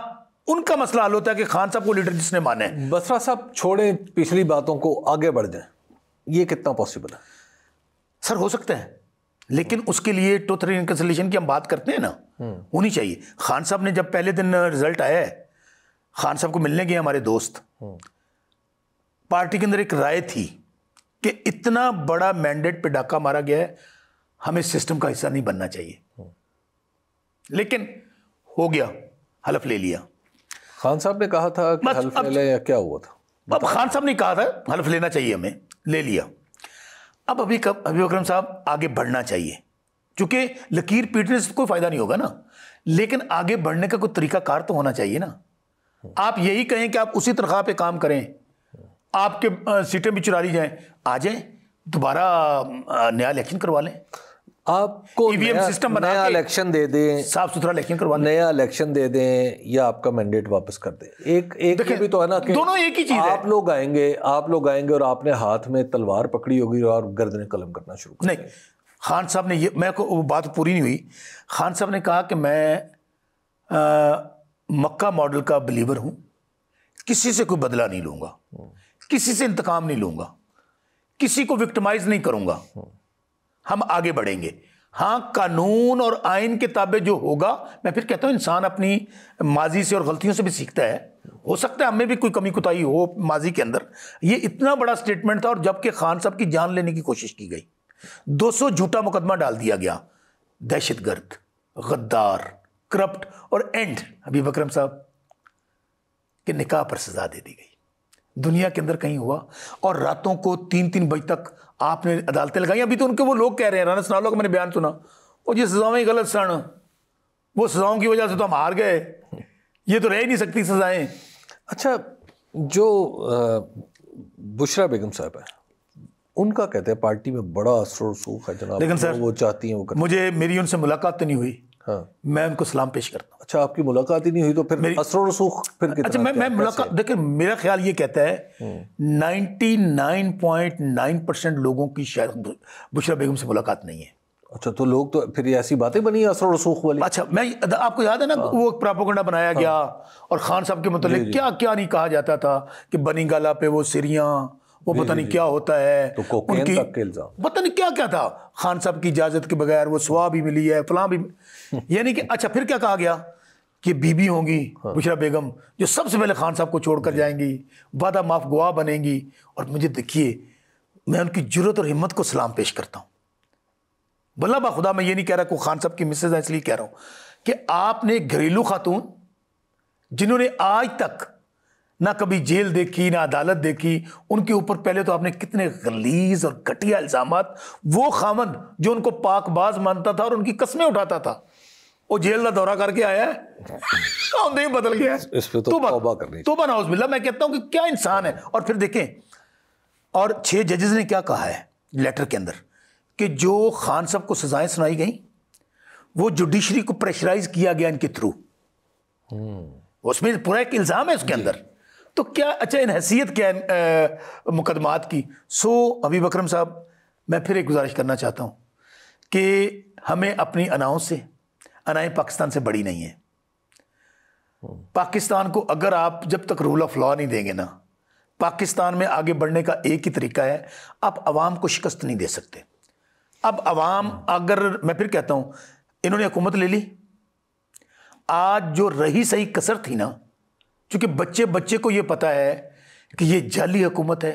[SPEAKER 1] उनका मसला हल होता है कि खान साहब को लीडर जिसने माने बसरा साहब छोड़ें पिछली बातों को आगे बढ़ जाएं ये कितना पॉसिबल है सर हो सकता है लेकिन उसके लिए टू थ्री रिकन्सलेशन की हम बात करते हैं ना हम्म। होनी चाहिए खान साहब ने जब पहले दिन रिजल्ट आया है खान साहब को मिलने गए हमारे दोस्त हम्म। पार्टी के अंदर एक राय थी कि इतना बड़ा मैंडेट पे डाका मारा गया है हमें सिस्टम का हिस्सा नहीं बनना चाहिए लेकिन हो गया हलफ ले लिया खान साहब ने कहा था कि हलफ अब, ले या क्या हुआ था अब खान साहब ने कहा था हलफ लेना चाहिए हमें ले लिया अब अभी कब अभी अक्रम साहब आगे बढ़ना चाहिए क्योंकि लकीर पीटने से कोई फायदा नहीं होगा ना लेकिन आगे बढ़ने का कोई तरीकाकार तो होना चाहिए ना आप यही कहें कि आप उसी तनख्वाह पे काम करें आपके सीटें भी चुरा ली जाएं आ जाए दोबारा
[SPEAKER 2] नया इलेक्शन करवा लें आपको ईवीएम e सिस्टम बना नया इलेक्शन दे दें साफ सुथरा इलेक्शन करवा नया इलेक्शन दे दें या आपका मैंडेट वापस कर दें एक एक भी तो है ना कि दोनों एक ही चीज आप लोग आएंगे आप लोग आएंगे और आपने हाथ में तलवार पकड़ी होगी और गर्दने कलम करना शुरू
[SPEAKER 1] कर नहीं खान साहब ने ये मैं को वो बात पूरी नहीं हुई खान साहब ने कहा कि मैं आ, मक्का मॉडल का बिलीवर हूँ किसी से कोई बदला नहीं लूँगा हम्म। किसी से इंतकाम नहीं लूंगा किसी को विक्टिमाइज नहीं करूंगा हम आगे बढ़ेंगे हाँ कानून और आइन के ताबे जो होगा मैं फिर कहता हूँ इंसान अपनी माजी से और गलतियों से भी सीखता है हो सकता है हमें भी कोई कमी कुताही हो माजी के अंदर ये इतना बड़ा स्टेटमेंट था और जबकि खान साहब की जान लेने की कोशिश की गई 200 झूठा मुकदमा डाल दिया गया दहशतगर्द गद्दार करप्ट और एंड अभी बकरम साहब के निकाह पर सजा दे दी गई दुनिया के अंदर कहीं हुआ और रातों को तीन तीन बजे तक आपने अदालतें लगाई अभी तो उनके वो लोग कह रहे हैं राना सुना का मैंने बयान सुना वो जी सजाएं गलत सण वो
[SPEAKER 2] सजाओं की वजह से तो हम हार गए ये तो रह ही नहीं सकती सजाएं अच्छा जो बुशरा बेगम साहब है उनका कहते हैं पार्टी में बड़ा असर सूख है जनाब लेकिन सर वो चाहती हैं वो
[SPEAKER 1] मुझे मेरी उनसे मुलाकात तो नहीं हुई हाँ। मैं उनको सलाम पेश करता हूँ अच्छा आपकी मुलाकात ही नहीं हुई तो फिर मेरी असर रसूख फिर अच्छा मैं मैं मुलाकात देखिए मेरा ख्याल ये कहता है हम्म। Ninety nine point nine percent लोगों की शायद बुशरा बेगम से मुलाकात नहीं है अच्छा तो लोग तो फिर ऐसी बातें बनी असर रसूख वाली अच्छा मैं आपको याद है ना हाँ। वो प्रापोगंडा बनाया हाँ। गया और खान साहब के मतलब क्या क्या नहीं कहा जाता था कि बनी गाला पे वो सीरियाँ वो पता नहीं क्या होता
[SPEAKER 2] है तो उनकी पता
[SPEAKER 1] नहीं क्या क्या था खान साहब की इजाज़त के बगैर वो सुहा भी मिली है फला भी यानी कि अच्छा फिर क्या कहा गया कि बीबी होंगी हाँ। बुशरा बेगम जो सबसे पहले खान साहब को छोड़कर जाएंगी वादा माफ गुआ बनेंगी और मुझे देखिए मैं उनकी जरूरत और हिम्मत को सलाम पेश करता हूँ बल्ला बा खुदा मैं ये नहीं कह रहा को खान साहब की मिसेज है इसलिए कह रहा हूँ कि आपने घरेलू खातून जिन्होंने आज तक ना कभी जेल देखी ना अदालत देखी उनके ऊपर पहले तो आपने कितने गलीज और घटिया इल्ज़ाम वो खामन जो उनको पाकबाज मानता था और उनकी कस्में उठाता था वो जेल का दौरा करके आया है नहीं बदल गया
[SPEAKER 2] इस पे तो तौबा करनी
[SPEAKER 1] तौबा ना उसमिल्ला मैं कहता हूं कि क्या इंसान है और फिर देखें और छह जजेस ने क्या कहा है लेटर के अंदर कि जो खान साहब को सजाएं सुनाई गई वो जुडिशरी को प्रेशराइज किया गया इनके थ्रू हम्म। उसमें पूरा एक इल्ज़ाम है उसके अंदर तो क्या अच्छा इन हैसियत क्या मुकदमात की सो अभी बकरम साहब मैं फिर एक गुजारिश करना चाहता हूँ कि हमें अपनी अनाओं से अनाएँ पाकिस्तान से बड़ी नहीं है पाकिस्तान को अगर आप जब तक रूल ऑफ लॉ नहीं देंगे ना पाकिस्तान में आगे बढ़ने का एक ही तरीका है आप आवाम को शिकस्त नहीं दे सकते अब आवाम अगर मैं फिर कहता हूँ इन्होंने हुकूमत ले ली आज जो रही सही कसर थी ना चूंकि बच्चे बच्चे को ये पता है कि ये जाली हुकूमत है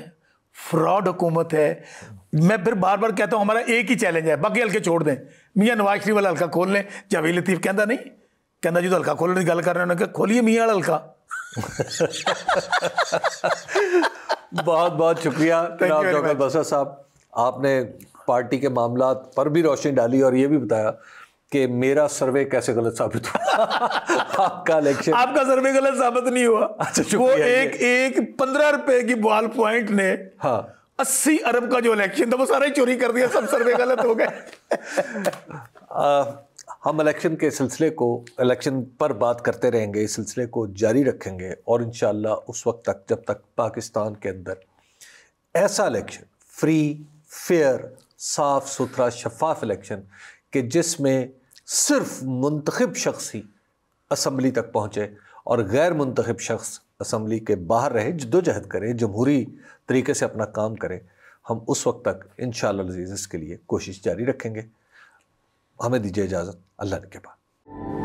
[SPEAKER 1] फ्रॉड हुकूमत है मैं फिर बार बार कहता हूँ हमारा एक ही चैलेंज है बाकी हल्के छोड़ दें मियाँ नवाज शरीफ वाला हल्का खोल लें जावेद लतीफ़ कहता नहीं
[SPEAKER 2] कहता जी तो हल्का खोलने की गल कर रहे उन्होंने कहा खोलिए मियाँ वाला हल्का बहुत बहुत शुक्रिया डॉक्टर बसर साहब आपने पार्टी के मामला पर भी रोशनी डाली और ये भी बताया कि मेरा सर्वे कैसे गलत साबित हुआ आपका इलेक्शन आपका सर्वे गलत साबित नहीं हुआ अच्छा वो एक एक
[SPEAKER 1] पंद्रह रुपए की बॉल पॉइंट ने हाँ अस्सी अरब का जो इलेक्शन था वो सारा ही चोरी कर दिया सब सर्वे गलत हो गए
[SPEAKER 2] हम इलेक्शन के सिलसिले को इलेक्शन पर बात करते रहेंगे इस सिलसिले को जारी रखेंगे और इन उस वक्त तक जब तक पाकिस्तान के अंदर ऐसा इलेक्शन फ्री फेयर साफ सुथरा शफाफ इलेक्शन कि जिसमें सिर्फ मुंतखब शख्स ही असम्बली तक पहुँचे और गैर मुंतखब शख्स असम्बली के बाहर रहे जदोजहद करें जमहूरी तरीके से अपना काम करें हम उस वक्त तक इन शजीज़ इसके लिए कोशिश जारी रखेंगे हमें दीजिए इजाज़त अल्लाह के बाद